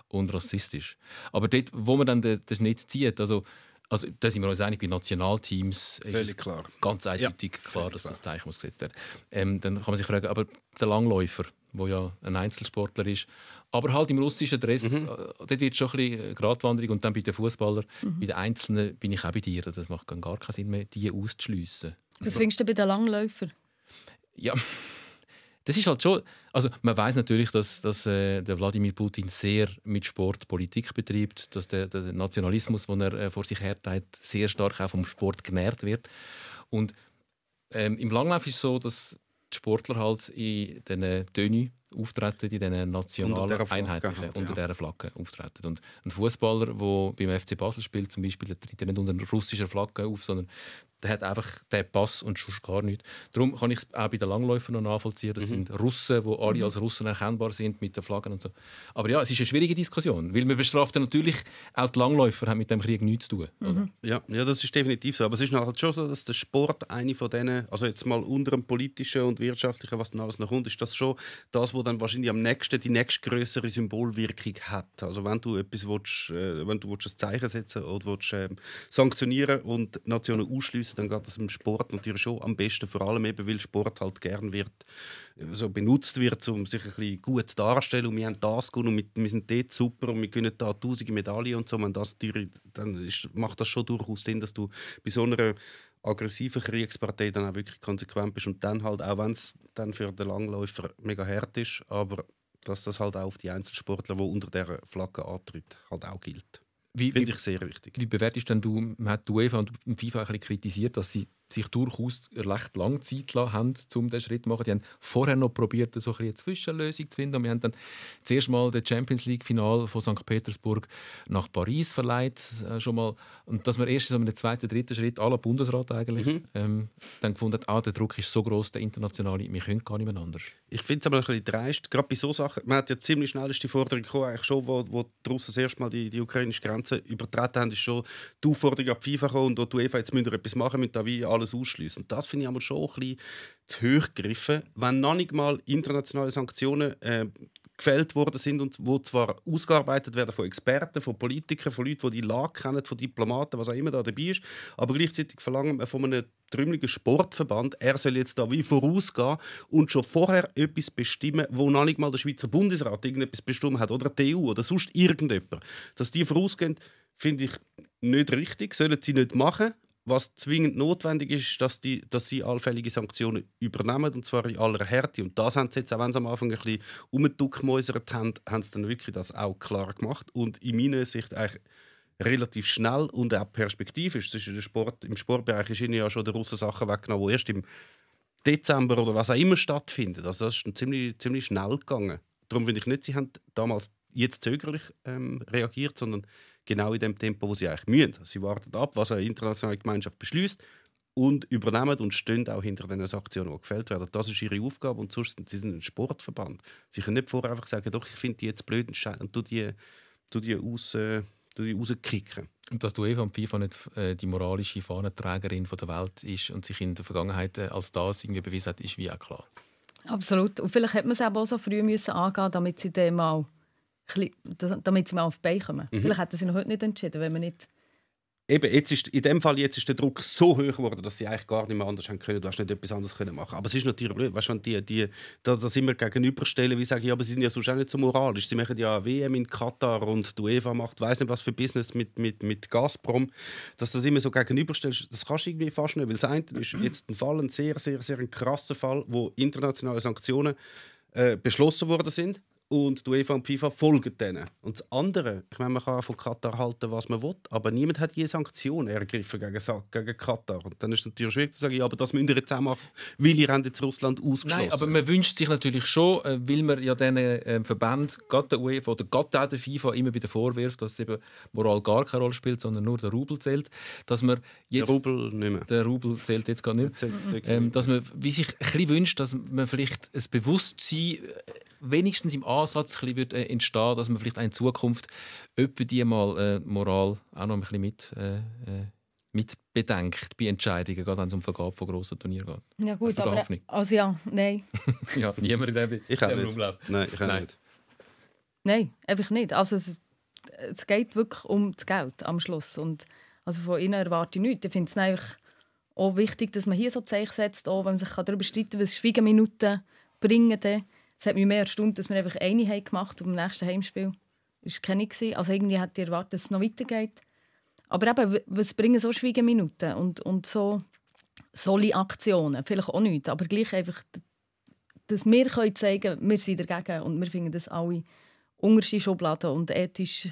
und rassistisch. Aber dort, wo man dann den, den Schnitt zieht, also also da sind wir uns einig, bei Nationalteams Völlig ist es klar. ganz eindeutig ja. klar, dass das Zeichen muss gesetzt werden ähm, Dann kann man sich fragen, aber der Langläufer, der ja ein Einzelsportler ist, aber halt im russischen Dress, mhm. Äh, dort wird schon ein bisschen äh, Gratwanderung und dann bei den Fußballern, mhm. bei den Einzelnen bin ich auch bei dir. Also, das macht gar keinen Sinn mehr, die auszuschliessen. Was findest du bei den Langläufern? Ja, das ist halt schon, also man weiß natürlich, dass, dass äh, der Wladimir Putin sehr mit Sport Politik betreibt, dass der, der Nationalismus, den er äh, vor sich hertreibt, sehr stark auch vom Sport genährt wird. Und ähm, im Langlauf ist es so, dass die Sportler halt in diesen Tönen auftreten in diesen nationalen unter Einheitlichen, gehabt, äh, unter ja. Flagge auftreten. Und ein Fußballer, der beim FC Basel spielt, zum Beispiel, der tritt nicht unter russischer Flagge auf, sondern der hat einfach den Pass und sonst gar nichts. Darum kann ich es auch bei den Langläufern noch nachvollziehen. Das mhm. sind Russen, die alle mhm. als Russen erkennbar sind mit den Flaggen und so. Aber ja, es ist eine schwierige Diskussion, weil man bestraft natürlich auch die Langläufer haben mit dem Krieg nichts zu tun. Mhm. Ja, ja, das ist definitiv so. Aber es ist halt schon so, dass der Sport eine von denen, also jetzt mal unter dem politischen und wirtschaftlichen, was dann alles noch kommt, ist das schon das, wo dann wahrscheinlich am nächsten die nächstgrößere Symbolwirkung hat. Also wenn du etwas willst, äh, wenn du ein Zeichen setzen oder willst, äh, sanktionieren und Nationen ausschließen, dann geht das im Sport natürlich schon am besten. Vor allem eben, weil Sport halt gern wird, äh, so benutzt wird, um sich ein bisschen gut darzustellen. Und wir haben das gut und wir, sind dort super und wir können da tausende Medaillen und so. Wenn das, dann ist, macht das schon durchaus Sinn, dass du bei so einer aggressiven Kriegspartei dann auch wirklich konsequent bist und dann halt, auch wenn es dann für den Langläufer mega hart ist, aber dass das halt auch auf die Einzelsportler, die unter dieser Flagge antritt, halt auch gilt. Finde ich sehr wichtig. Wie bewertest denn du, man hat die UEFA und FIFA ein bisschen kritisiert, dass sie sich durchaus recht lange Zeit haben, um diesen Schritt zu machen. Die haben vorher noch probiert, so eine Zwischenlösung zu finden. Und wir haben dann zuerst mal das Champions League-Final von St. Petersburg nach Paris verleiht. Äh, schon mal. Und dass man erst so einen zweiten, dritten Schritt, aller Bundesrat eigentlich, mhm. ähm, dann gefunden hat, ah, der Druck ist so groß, der internationale, wir können gar nicht mehr anders. Ich finde es aber ein bisschen dreist, gerade bei so Sachen. Man hat ja ziemlich schnell die Forderung gekommen, eigentlich schon, wo, wo die Russen das Mal die, die ukrainische Grenze übertreten haben, ist schon die Aufforderung an die FIFA gekommen und die UEFA, jetzt müsst ihr etwas machen, mit da wie alles alles ausschließen. das finde ich aber schon ein bisschen zu hoch gegriffen, wenn noch nicht mal internationale Sanktionen äh, gefällt worden sind und wo zwar ausgearbeitet werden von Experten, von Politikern, von Leuten, die die Lage kennen, von Diplomaten, was auch immer da dabei ist, aber gleichzeitig verlangen wir von einem trümmeligen Sportverband, er soll jetzt da wie vorausgehen und schon vorher etwas bestimmen, wo noch nicht mal der Schweizer Bundesrat irgendetwas bestimmt hat oder die EU oder sonst irgendjemand. Dass die vorausgehen, finde ich nicht richtig, sollen sie nicht machen, was zwingend notwendig ist, dass, die, dass sie allfällige Sanktionen übernehmen, und zwar in aller Härte. Und das haben sie jetzt, auch wenn sie am Anfang ein bisschen umgeduckmäusert haben, haben sie dann wirklich das auch klar gemacht. Und in meiner Sicht eigentlich relativ schnell und auch perspektivisch. Das ist Sport, Im Sportbereich ist ihnen ja schon der Russen Sachen weggenommen, die erst im Dezember oder was auch immer stattfindet. Also das ist ziemlich, ziemlich schnell gegangen. Darum finde ich nicht, sie haben damals jetzt zögerlich ähm, reagiert, sondern genau in dem Tempo, wo sie eigentlich müssen. Sie warten ab, was eine internationale Gemeinschaft beschließt und übernehmen und stehen auch hinter den Sanktionen, die gefällt werden. Das ist ihre Aufgabe und sonst sind sie ein Sportverband. Sie können nicht vorher einfach sagen, doch, ich finde die jetzt blöd und du die, du die, raus, äh, Und dass du eben und FIFA nicht äh, die moralische Fahnenträgerin von der Welt ist und sich in der Vergangenheit äh, als das irgendwie bewiesen hat, ist wie auch klar. Absolut. Und vielleicht hätte man es auch so früh müssen angehen damit sie dem auch damit sie mal auf die Beine kommen. Mhm. Vielleicht hätten sie noch heute nicht entschieden, wenn man nicht... Eben, jetzt ist, in dem Fall jetzt ist der Druck so hoch geworden, dass sie eigentlich gar nicht mehr anders haben können. Du hast nicht etwas anderes können machen. Aber es ist natürlich blöd, weißt wenn die, die da, da immer gegenüberstellen, wie sagen, ja, aber sie sind ja sonst auch nicht so moralisch. Sie machen ja WM in Katar und du Eva macht, weiß nicht was für Business mit, mit, mit Gazprom, dass das immer so gegenüberstellst, das kannst du irgendwie fast nicht, weil das eine ist jetzt ein Fall, ein sehr, sehr, sehr ein krasser Fall, wo internationale Sanktionen äh, beschlossen worden sind und die UEFA und die FIFA folgen denen. Und das andere, ich meine, man kann von Katar halten, was man will, aber niemand hat je Sanktionen ergriffen gegen, gegen Katar. Und dann ist es natürlich schwierig zu sagen, ja, aber das müsst ihr jetzt auch machen, weil ihr jetzt Russland ausgeschlossen. Nein, aber man wünscht sich natürlich schon, äh, weil man ja diesen ähm, Verbänden, gerade der UEFA oder gerade auch der FIFA, immer wieder vorwirft, dass eben Moral gar keine Rolle spielt, sondern nur der Rubel zählt, dass man jetzt... Der Rubel nicht mehr. Der Rubel zählt jetzt gar ähm, nicht mehr. dass man wie sich ein bisschen wünscht, dass man vielleicht ein Bewusstsein äh, wenigstens im Anfang Ansatz ein bisschen äh, entstehen dass man vielleicht in Zukunft die mal äh, Moral auch noch ein bisschen mit, äh, äh, mit bedenkt bei Entscheidungen, gerade wenn es um Vergabe von grossen Turnieren geht. Ja gut, aber Hoffnung? also ja, nein. ja, niemand in dem, ich dem Raum Nein, ich nein. nicht. Nein, einfach nicht. Also es, es geht wirklich um das Geld am Schluss und also von ihnen erwarte ich nichts. Ich finde es einfach auch wichtig, dass man hier so Zeichen setzt, auch wenn man sich darüber streiten kann, was Schwiegeminuten bringen. Dann es hat mich mehr erstaunt, dass wir einfach eine haben gemacht und im nächsten Heimspiel war keine. Gewesen. Also irgendwie hat ich erwartet, dass es noch weitergeht. Aber eben, was bringen so Schweigeminuten und, und so solche Aktionen? Vielleicht auch nichts, aber gleich einfach, dass wir können zeigen können, wir sind dagegen und wir finden das alle unterste Schubladen und ethisch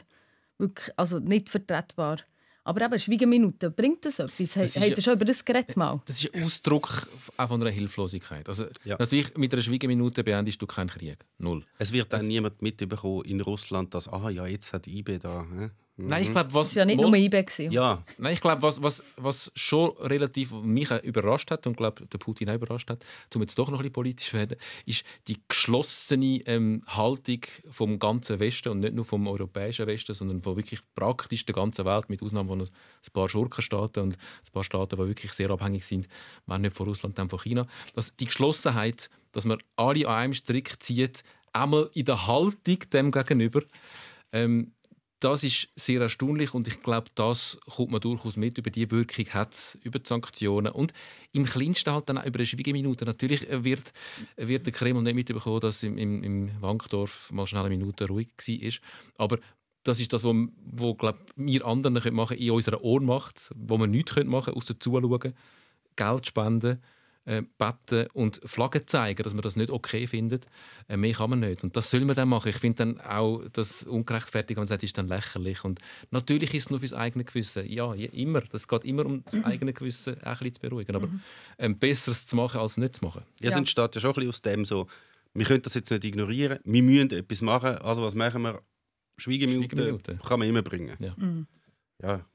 wirklich also nicht vertretbar. Aber eben, Schweigeminute, bringt das etwas? Das Habt ihr schon über das geredet mal? Das ist ein Ausdruck von einer Hilflosigkeit. Also, ja. Natürlich, mit einer Schweigeminute beendest du keinen Krieg. Null. Es wird dann niemand mitbekommen in Russland, dass, ah ja, jetzt hat IB da... Äh? Nein, ich mhm. glaube, was. Das war ja nicht nur eBay. Gewesen. Ja. Nein, ich glaube, was, was, was schon relativ mich überrascht hat und glaube, der Putin auch überrascht hat, um jetzt doch noch ein bisschen politisch werden, ist die geschlossene ähm, Haltung vom ganzen Westen und nicht nur vom europäischen Westen, sondern von wirklich praktisch der ganzen Welt, mit Ausnahme von ein paar Schurkenstaaten und ein paar Staaten, die wirklich sehr abhängig sind, wenn nicht von Russland, dann von China. Dass die Geschlossenheit, dass man alle an einem Strick zieht, einmal in der Haltung dem gegenüber. Ähm, das ist sehr erstaunlich und ich glaube, das kommt man durchaus mit. Über die Wirkung hat es, über die Sanktionen und im Kleinsten halt dann auch über eine schwierige Minute. Natürlich äh, wird, äh, wird der Kreml nicht mitbekommen, dass im, im, im Wankdorf mal schnell eine Minute ruhig war. Aber das ist das, was wo, wo, wir anderen können machen in unserer Ohnmacht, wo wir nichts machen können, außer zuschauen, Geld spenden äh, beten und Flaggen zeigen, dass man das nicht okay findet. Äh, mehr kann man nicht. Und das soll man dann machen. Ich finde dann auch das ungerechtfertigt, wenn man sagt, ist dann lächerlich. Und natürlich ist es nur fürs eigene Gewissen. Ja, immer. Das geht immer um das mhm. eigene Gewissen ein bisschen zu beruhigen. Aber mhm. ähm, besseres zu machen, als nicht zu machen. Ja, es ja. entsteht ja schon ein bisschen aus dem so, wir können das jetzt nicht ignorieren, wir müssen etwas machen, also was machen wir? Schweigeminute, Schweigeminute. kann man immer bringen. Ja. Mhm. ja.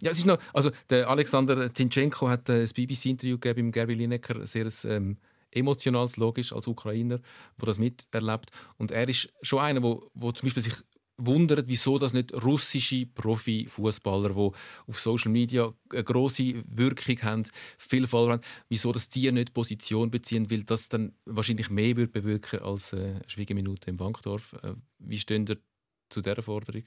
Ja, es ist noch, also der Alexander Zinchenko hat äh, das BBC-Interview gegeben im Gary Lineker, sehr ähm, emotionales, logisch als Ukrainer, wo das miterlebt. Und er ist schon einer, wo, wo zum Beispiel sich wundert, wieso das nicht russische Profifußballer, die auf Social Media eine große Wirkung haben, viel Follower haben, wieso das die nicht Position beziehen, weil das dann wahrscheinlich mehr würde bewirken als äh, Schwiegeminute im Bankdorf. Äh, wie stehen ihr zu dieser Forderung?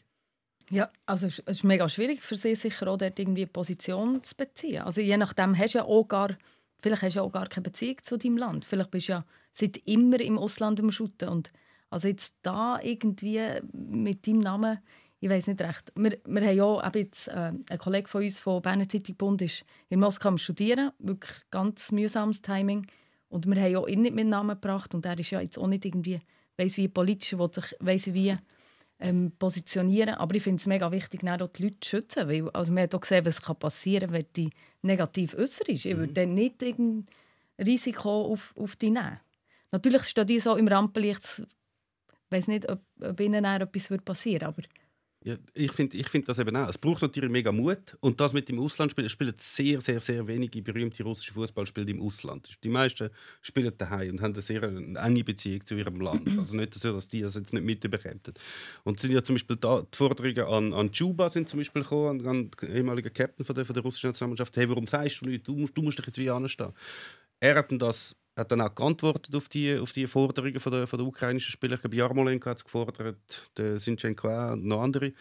Ja, also es ist mega schwierig für sie sicher auch dort irgendwie eine Position zu beziehen. Also je nachdem hast ja auch gar, vielleicht hast du ja auch gar keine Beziehung zu deinem Land. Vielleicht bist du ja seit immer im Ausland am Schutten und also jetzt da irgendwie mit deinem Namen, ich weiß nicht recht. Wir, wir haben ja auch jetzt, äh, ein Kollege von uns von Berner Zeitung Bund ist in Moskau am Studieren, wirklich ganz mühsames Timing und wir haben ja ihn nicht mit Namen gebracht und er ist ja jetzt auch nicht irgendwie weiß wie politisch, wo sich weiß wie ähm, positionieren. Aber ich finde es mega wichtig, auch die Leute zu schützen. Weil, also man hat auch gesehen, was kann passieren kann, wenn die negativ äußerst. Ich würde mhm. dann nicht irgendein Risiko auf, auf dich nehmen. Natürlich stehen die so im Rampenlicht. Ich weiß nicht, ob, ob ihnen etwas passieren würde. Ja, ich finde ich find das eben auch. Es braucht natürlich mega Mut. Und das mit dem Ausland spielen, spielen sehr, sehr, sehr wenige berühmte russische Fußballspiele im Ausland. Die meisten spielen daheim und haben eine sehr enge Beziehung zu ihrem Land. Also nicht so, dass die das jetzt nicht mitbekommen. Und sind ja zum Beispiel da, die Forderungen an, an Juba sind zum Beispiel gekommen, an, an den ehemaligen Captain von der, von der russischen Nationalmannschaft. Hey, warum sagst du nicht? Du musst, du musst dich jetzt wie anstehen. Er hat das hat dann auch geantwortet auf die, auf die Forderungen von der, von der ukrainischen Spieler. Ich glaube, Jarmolenko hat es gefordert, der Sinchenko auch und noch andere.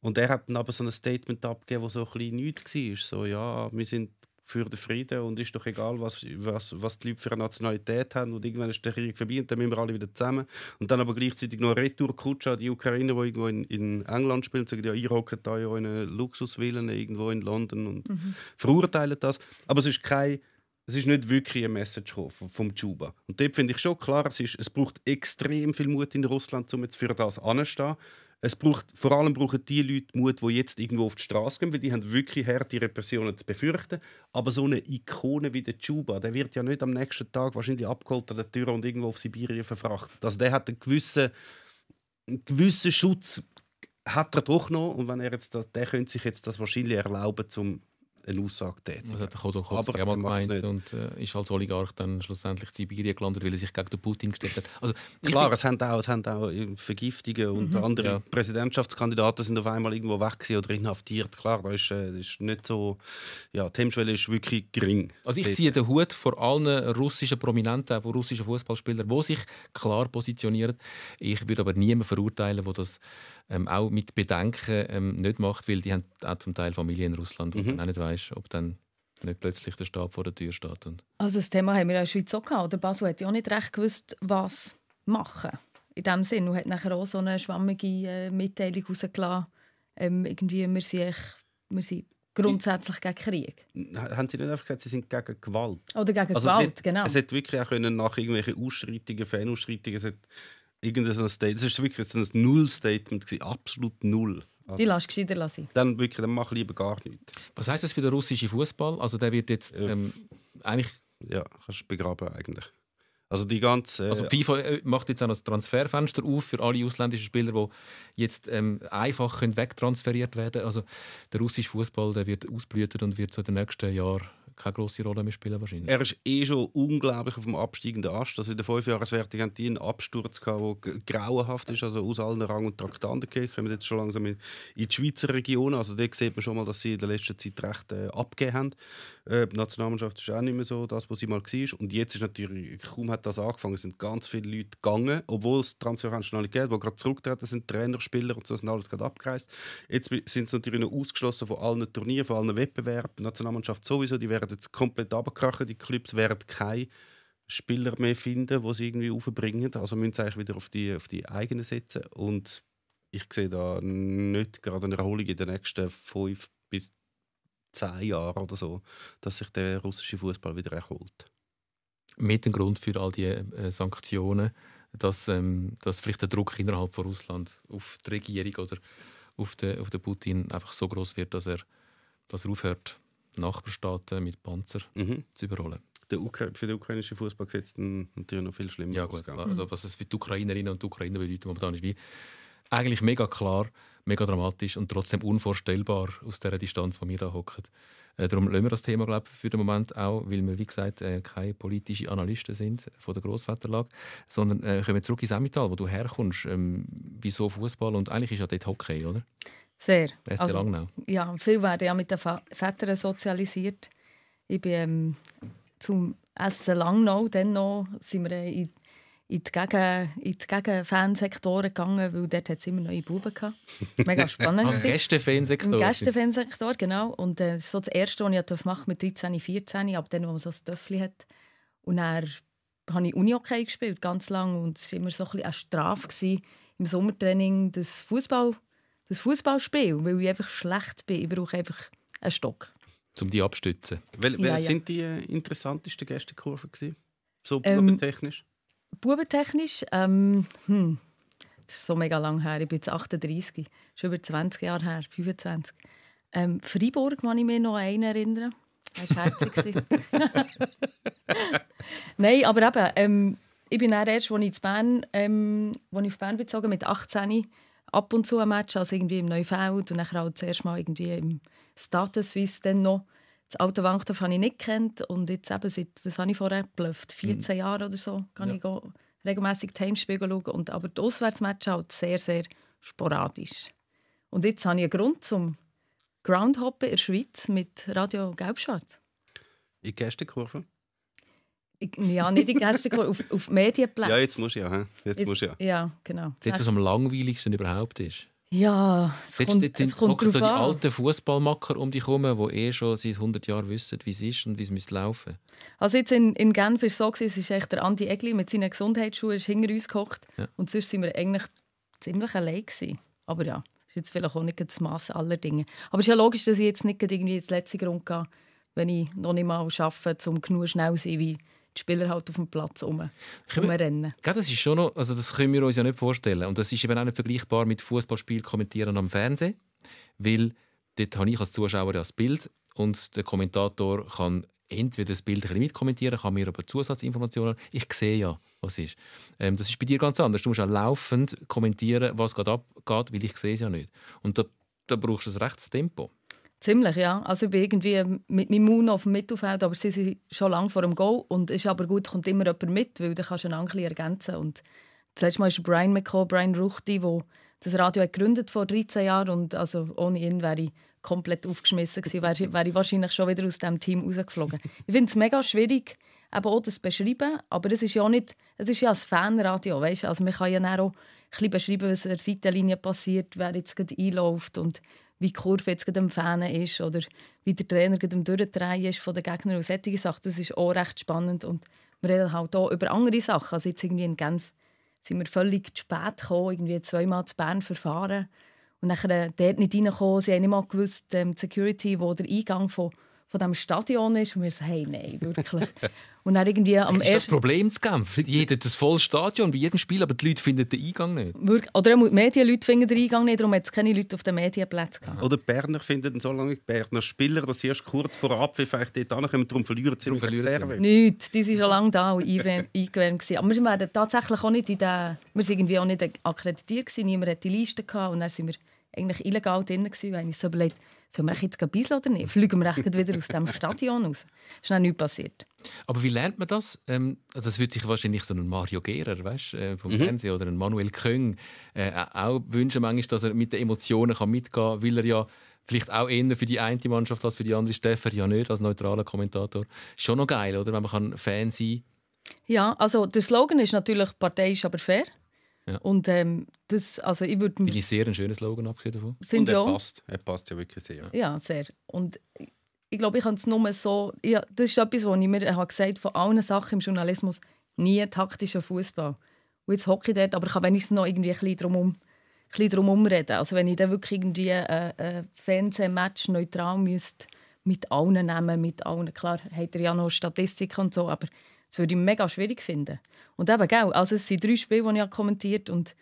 Und er hat dann aber so ein Statement abgegeben, das so ein bisschen nichts war. So, ja, wir sind für den Frieden und ist doch egal, was, was, was die Leute für eine Nationalität haben und irgendwann ist der Krieg vorbei und dann müssen wir alle wieder zusammen. Und dann aber gleichzeitig noch Retourkutsche an die Ukrainer, die irgendwo in, in England spielen, sagen, ja, ihr hockt da ja in Luxusvillen irgendwo in London und mhm. verurteilen das. Aber es ist kein es ist nicht wirklich eine Message vom Juba. Und dort finde ich schon klar, es, ist, es braucht extrem viel Mut in Russland, um jetzt für das anzustehen. Es braucht, vor allem brauchen die Leute Mut, die jetzt irgendwo auf die Straße gehen, weil die haben wirklich harte Repressionen zu befürchten. Aber so eine Ikone wie der Juba, der wird ja nicht am nächsten Tag wahrscheinlich abgeholt an der Tür und irgendwo auf Sibirien verfrachtet. Also der hat einen gewissen, einen gewissen Schutz, hat er doch noch. Und wenn er jetzt das, der könnte sich jetzt das wahrscheinlich erlauben, zum eine Aussage tätigen. Das hat der Chodorkowski aber Kopf, gemeint und äh, ist als halt Oligarch dann schlussendlich in Sibirien gelandet, weil er sich gegen den Putin gestellt hat. Also, Klar, es haben auch, es haben auch Vergiftungen und mhm, andere ja. Präsidentschaftskandidaten sind auf einmal irgendwo weg oder inhaftiert. Klar, da ist, äh, ist nicht so, ja, die Hemmschwelle ist wirklich gering. Also ich ziehe den Hut vor allen russischen Prominenten, auch russischen Fußballspielern, die sich klar positionieren. Ich würde aber niemanden verurteilen, der das ähm, auch mit Bedenken ähm, nicht macht, weil die haben auch zum Teil Familie in Russland, wo mhm. man auch nicht weiß, ob dann nicht plötzlich der Staat vor der Tür steht. Und also das Thema haben wir auch in der Schweiz auch gehabt. Der Basel hat ja auch nicht recht gewusst, was machen. In dem Sinn. Und hat nachher auch so eine schwammige äh, Mitteilung rausgelassen. Ähm, irgendwie, wir sind, wir sind grundsätzlich gegen Krieg. Haben Sie nicht einfach gesagt, Sie sind gegen Gewalt? Oder gegen also Gewalt, es hat, genau. Es hätte wirklich auch können nach irgendwelchen Ausschreitungen, Fanausschreitungen, es hat irgendein so Statement. Das war wirklich so ein Null-Statement, absolut null. Die also, lass gescheiter lassen. Dann wirklich, dann mach lieber gar nichts. Was heisst das für den russischen Fußball? Also der wird jetzt ähm, eigentlich ja, kannst du begraben eigentlich. Also die ganze. also äh, FIFA äh, macht jetzt auch das Transferfenster auf für alle ausländischen Spieler, die jetzt ähm, einfach wegtransferiert werden. Also der russische Fußball, wird ausblüht und wird so in den nächsten Jahren keine grosse Rolle mehr spielen wahrscheinlich. Er ist eh schon unglaublich auf dem absteigenden Ast. Also in der Fünfjahreswertung haben die einen Absturz der grauenhaft ist, also aus allen Rang- und Traktanten gekommen. Kommen jetzt schon langsam in, die Schweizer Region. Also da sieht man schon mal, dass sie in der letzten Zeit recht äh, abgegeben haben. Äh, die Nationalmannschaft ist auch nicht mehr so das, was sie mal war. Und jetzt ist natürlich, kaum hat das angefangen, sind ganz viele Leute gegangen, obwohl es Transferfenster noch nicht gegeben die gerade zurücktreten sind, Trainer, Spieler und so, sind alles gerade abgereist. Jetzt sind sie natürlich noch ausgeschlossen von allen Turnieren, von allen Wettbewerben, Die Nationalmannschaft sowieso, die werden werden jetzt komplett abkrachen. Die Clubs werden keine Spieler mehr finden, die sie irgendwie aufbringen. Also müssen sie eigentlich wieder auf die, auf die eigenen setzen. Und ich sehe da nicht gerade eine Erholung in den nächsten fünf bis zehn Jahren oder so, dass sich der russische Fußball wieder erholt. Mit dem Grund für all die äh, Sanktionen, dass, ähm, dass vielleicht der Druck innerhalb von Russland auf die Regierung oder auf den, auf den Putin einfach so groß wird, dass er, dass er aufhört, Nachbarstaaten mit Panzer mhm. zu überholen. für den ukrainischen Fußball sieht es natürlich noch viel schlimmer ja, gut, klar. Also, was es für die Ukrainerinnen und Ukrainer bedeutet, momentan ist wie eigentlich mega klar, mega dramatisch und trotzdem unvorstellbar aus dieser Distanz, wo wir da hocken. Äh, darum lassen wir das Thema glaub, für den Moment auch, weil wir, wie gesagt, äh, keine politischen Analysten sind äh, von der Grosswetterlage, sondern äh, kommen zurück ins Emmental, wo du herkommst. Ähm, wieso Fußball? Und eigentlich ist ja dort Hockey, oder? Sehr. Der SC also, Langnau. Ja, viele werden ja mit den Vätern sozialisiert. Ich bin ähm, zum SC Langnau, dann noch sind wir äh, in, in die, Gegen, die Gegenfansektoren gegangen, weil dort hat es immer neue Buben gehabt. Mega spannend. Am Gästefansektor. Am Gästefansektor, genau. Und äh, das war so das Erste, was ich machen mit 13, 14, ab dann, wo man so ein Töffel hat. Und dann habe ich uni Unihockey gespielt, ganz lange. Und es war immer so ein bisschen eine Strafe gewesen, im Sommertraining, das Fußball das Fußballspiel, weil ich einfach schlecht bin. Ich brauche einfach einen Stock. Um die abstützen. Wel ja, Wer sind die interessantesten Gästekurven? Gewesen? So ähm, bubentechnisch? Ähm, hm, das ist so mega lang her. Ich bin jetzt 38. Das ist über 20 Jahre her, 25. Ähm, Freiburg kann ich mich noch an einen erinnern. Das war herzig. Nein, aber eben, ähm, ich bin erst, als ich, in Bern, ähm, als ich auf Bern bezogen mit 18 ab und zu ein Match, also irgendwie im Neufeld und dann auch zuerst mal irgendwie im Status, wie es dann noch das alte Wankdorf habe ich nicht kennt und jetzt eben seit, was habe ich vorher geblufft, 14 mhm. Jahre oder so, kann ja. ich go, regelmäßig die Heimspiele schauen. Und, aber die Auswärtsmatch halt sehr, sehr sporadisch. Und jetzt habe ich einen Grund zum Groundhoppen in der Schweiz mit Radio Gelbschwarz. In die Gästekurve? Ja, nicht in die Gästegruppe, auf, auf Medienplätze. Ja, jetzt muss du ja. ja. Ja, genau. Das ist etwas, was am langweiligsten überhaupt ist. Ja, es jetzt, kommt, jetzt, jetzt kommt drauf die alten Fußballmacker um dich herum, die eh schon seit 100 Jahren wissen, wie es ist und wie es laufen müsste Also jetzt in, in Genf war es so, es ist echt der Andi Egli mit seinen Gesundheitsschuhen hinter uns gekocht. Ja. Und sonst waren wir eigentlich ziemlich allein. Gewesen. Aber ja, das ist jetzt vielleicht auch nicht das Mass aller Dinge. Aber es ist ja logisch, dass ich jetzt nicht irgendwie ins letzte Grund gehe, wenn ich noch nicht mal arbeite, um genug schnell zu sein, wie die Spieler halt auf dem Platz rum, rumrennen. Ja, das ist schon noch, also das können wir uns ja nicht vorstellen. Und das ist eben auch nicht vergleichbar mit Fußballspiel kommentieren am Fernsehen, weil dort habe ich als Zuschauer ja das Bild und der Kommentator kann entweder das Bild ein bisschen mitkommentieren, kann mir aber Zusatzinformationen. Ich sehe ja, was ist. Ähm, das ist bei dir ganz anders. Du musst auch laufend kommentieren, was gerade abgeht, weil ich sehe es ja nicht. Und da, da brauchst du ein Rechtstempo. Tempo. Ziemlich, ja. Also ich bin irgendwie mit meinem Mund auf dem Mittelfeld, aber sie sind schon lange vor dem Goal. Und ist aber gut, kommt immer jemand mit, weil dann kannst du einen ergänzen. Und das letzte Mal ist Brian McCall, Brian Ruchti, der das Radio hat gegründet vor 13 Jahren und also ohne ihn wäre ich komplett aufgeschmissen gewesen, wäre, wäre ich wahrscheinlich schon wieder aus diesem Team rausgeflogen. Ich finde es mega schwierig, eben auch das beschreiben, aber es ist ja auch nicht, es ist ja ein Fanradio, weißt? also man kann ja auch ein bisschen beschreiben, was an der Seitenlinie passiert, wer jetzt gerade einläuft und wie die Kurve jetzt gerade am Fähnen ist oder wie der Trainer gerade am Durchdrehen ist von den Gegnern und solche Sachen. Das ist auch recht spannend und wir reden halt auch über andere Sachen. Also jetzt irgendwie in Genf sind wir völlig zu spät gekommen, irgendwie zweimal zu Bern verfahren und nachher dort nicht reingekommen. Sie haben nicht mal gewusst, ähm, die Security, wo der Eingang von von diesem Stadion ist. Und wir so, hey, nein, wirklich. und dann irgendwie am ist das Problem zu kämpfen. Jeder hat ein volles Stadion bei jedem Spiel, aber die Leute finden den Eingang nicht. Oder die Medienleute finden den Eingang nicht, darum hat es keine Leute auf den Medienplätzen Oder die Berner finden so lange die Berner Spieler, dass sie erst kurz vor Abpfiff vielleicht dort ankommen, darum verlieren sie und verlieren Nichts, die sind schon lange da und eingewärmt Aber wir waren tatsächlich auch nicht in der, wir waren irgendwie auch nicht akkreditiert, gewesen. niemand hatte die Liste gehabt und dann sind wir eigentlich illegal drin gewesen, weil ich so überlegt, sollen wir jetzt ein bisschen oder nicht? Fliegen wir wieder aus dem Stadion raus? Das ist noch nicht passiert. Aber wie lernt man das? Ähm, also das würde sich wahrscheinlich so ein Mario Gehrer äh, vom mhm. Fernsehen oder ein Manuel Köng äh, auch wünschen manchmal, dass er mit den Emotionen kann mitgehen kann, weil er ja vielleicht auch eher für die eine Mannschaft als für die andere. Stefan ja nicht als neutraler Kommentator. Ist schon noch geil, oder? wenn man kann Fan sein kann. Ja, also der Slogan ist natürlich «Partei ist aber fair». Und ähm, das, also ich würde Finde ich sehr ein schönes Slogan abgesehen davon. Finde er auch. passt. Er passt ja wirklich sehr. Ja, sehr. Und ich glaube, ich kann es nur so... Ja, das ist etwas, was ich mir ich habe von allen Sachen im Journalismus, nie taktischer Fußball. Und jetzt hocke ich dort, aber ich kann wenigstens noch irgendwie ein bisschen drumherum bisschen drumherum reden. Also wenn ich dann wirklich irgendwie ein äh, äh, Fernsehmatch neutral müsste, mit allen nehmen, mit allen, klar, hat er ja noch Statistiken und so, aber das würde ich mega schwierig finden. Und eben, gell, also es sind drei Spiele, die ich kommentiert und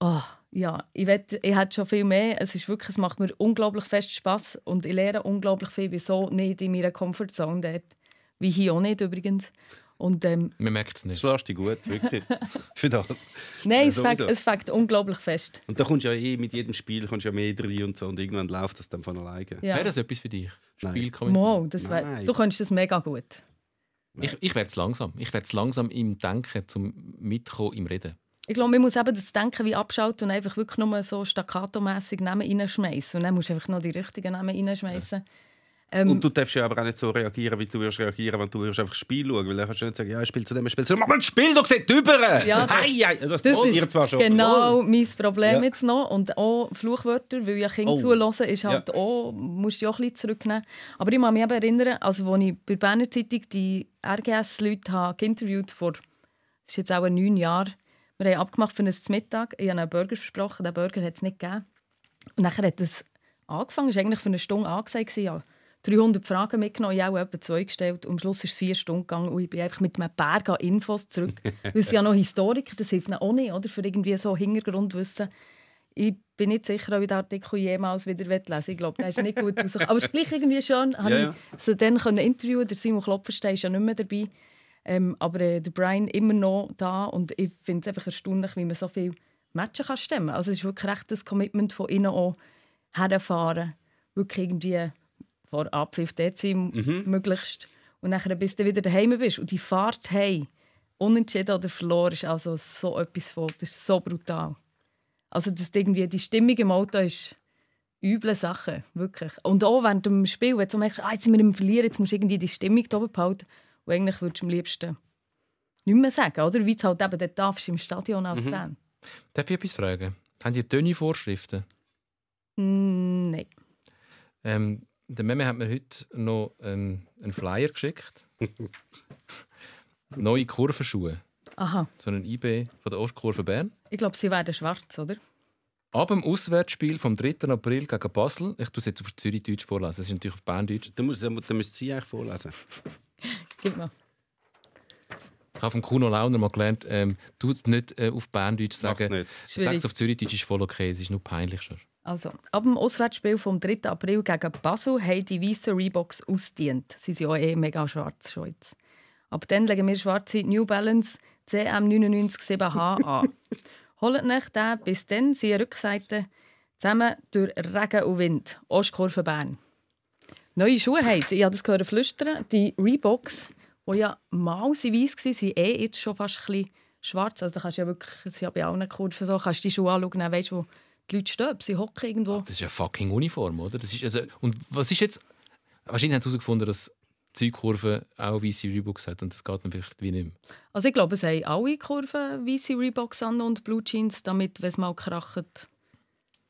oh, ja, ich, wett, ich hätte schon viel mehr. Es, ist wirklich, es macht mir unglaublich fest Spass und ich lerne unglaublich viel. wieso nicht in meiner Comfortzone dort. Wie hier auch nicht übrigens. Und, ähm, Man merkt es nicht. Das dich gut, wirklich. Für das. Nein, es fängt, es fängt unglaublich fest. Und da kommst du ja eh mit jedem Spiel kommst ja mehr drin und so und irgendwann läuft das dann von alleine. Ja. Wäre das etwas für dich? Spiel Nein. Wow, das wär, du könntest das mega gut. Ich, ich werde es langsam. Ich werde langsam im Denken, zum Mitkommen, im Reden. Ich glaube, man muss eben das Denken wie abschalten und einfach wirklich nur so staccato-mässig Namen reinschmeißen. Und dann musst du einfach noch die richtigen Namen reinschmeißen. Ja. Ähm, und du darfst ja aber auch nicht so reagieren, wie du würdest reagieren, wenn du würdest einfach Spiel schauen Weil dann kannst du nicht sagen, ja, ich spiele zu dem, Spiel. spiele zu dem. Mann, spiel doch dort drüber! Ja, das, hei, das, das ist zwar schon. genau oh. mein Problem ja. jetzt noch. Und auch Fluchwörter, weil ja Kinder oh. zulassen, ist halt ja. auch, musst du auch ein bisschen zurücknehmen. Aber ich kann mich eben erinnern, also, als ich bei der Berner Zeitung die RGS-Leute interviewt vor, das ist jetzt auch neun Jahren, wir haben abgemacht für einen Mittag. Ich habe einen Burger versprochen, den Burger hat es nicht gegeben. Und dann hat es angefangen, es war eigentlich für eine Stunde angesagt. 300 Fragen mitgenommen, ich auch etwa zwei gestellt. am Schluss ist es vier Stunden gegangen und ich bin einfach mit einem Berg an Infos zurück. Weil sie ja noch Historiker, das hilft auch nicht, oder? für irgendwie so Hintergrundwissen. Ich bin nicht sicher, ob ich den Artikel jemals wieder lesen will. Ich glaube, der ist nicht gut rausgekommen. Aber es ist gleich irgendwie schon. Ja, ja. Ich so dann können interviewen Der Simon Klopferstein ist ja nicht mehr dabei. Ähm, aber äh, der Brian immer noch da. Und ich finde es einfach erstaunlich, wie man so viele Matches kann stemmen kann. Also es ist wirklich ein das Commitment von innen auch herfahren. Wirklich irgendwie vor Abpfiff dort sein, mhm. möglichst. Und dann, bis du wieder daheim bist und die Fahrt hey unentschieden oder verloren, ist also so etwas voll. das ist so brutal. Also dass irgendwie die Stimmung im Auto ist üble Sache, wirklich. Und auch während dem Spiel, wenn du merkst, ah, jetzt sind wir im Verlieren, jetzt musst du irgendwie die Stimmung da oben behalten. Und eigentlich würdest du am liebsten nichts mehr sagen, oder? Wie es halt eben dort darfst, im Stadion als mhm. Fan. Darf ich etwas fragen? Haben die dünne Vorschriften? Mm, nein. Ähm, der Meme hat mir heute noch einen, ähm, einen Flyer geschickt. Neue Kurvenschuhe. Aha. So einen IB von der Ostkurve Bern. Ich glaube, sie werden schwarz, oder? Ab dem Auswärtsspiel vom 3. April gegen Basel, ich tue es jetzt auf Zürichdeutsch vorlesen, es ist natürlich auf Berndeutsch. Da musst, da müsst sie eigentlich vorlesen. Gib mal. Ich habe von Kuno Launer mal gelernt, ähm, du nicht äh, auf Berndeutsch sagen. Sag es auf Zürichdeutsch ist voll okay, es ist nur peinlich schon. Also, ab dem Auswärtsspiel vom 3. April gegen Basel haben die weißen Reeboks ausgedient. Sie sind auch eh mega schwarz schon jetzt. Ab dann legen wir schwarze New Balance CM997H an. Holt euch den, bis dann sind Rückseite zusammen durch Regen und Wind. Ostkurve Bern. Neue Schuhe heißen, ich habe das gehört flüstern, die Reeboks, die ja mal weiß waren, sind eh jetzt schon fast ein bisschen schwarz. Also da kannst du ja wirklich, das ist ja bei allen Kurven so, kannst die Schuhe anschauen, weißt du, die Leute stehen, sie hocken irgendwo. Ach, das ist ja fucking Uniform, oder? Das ist also, und was ist jetzt? Wahrscheinlich haben sie herausgefunden, dass Zeugkurven auch weiße Reeboks hat und das geht dann vielleicht wie nicht mehr. Also ich glaube, es haben alle Kurven weiße Reeboks an und Blue Jeans, damit, wenn es mal kracht,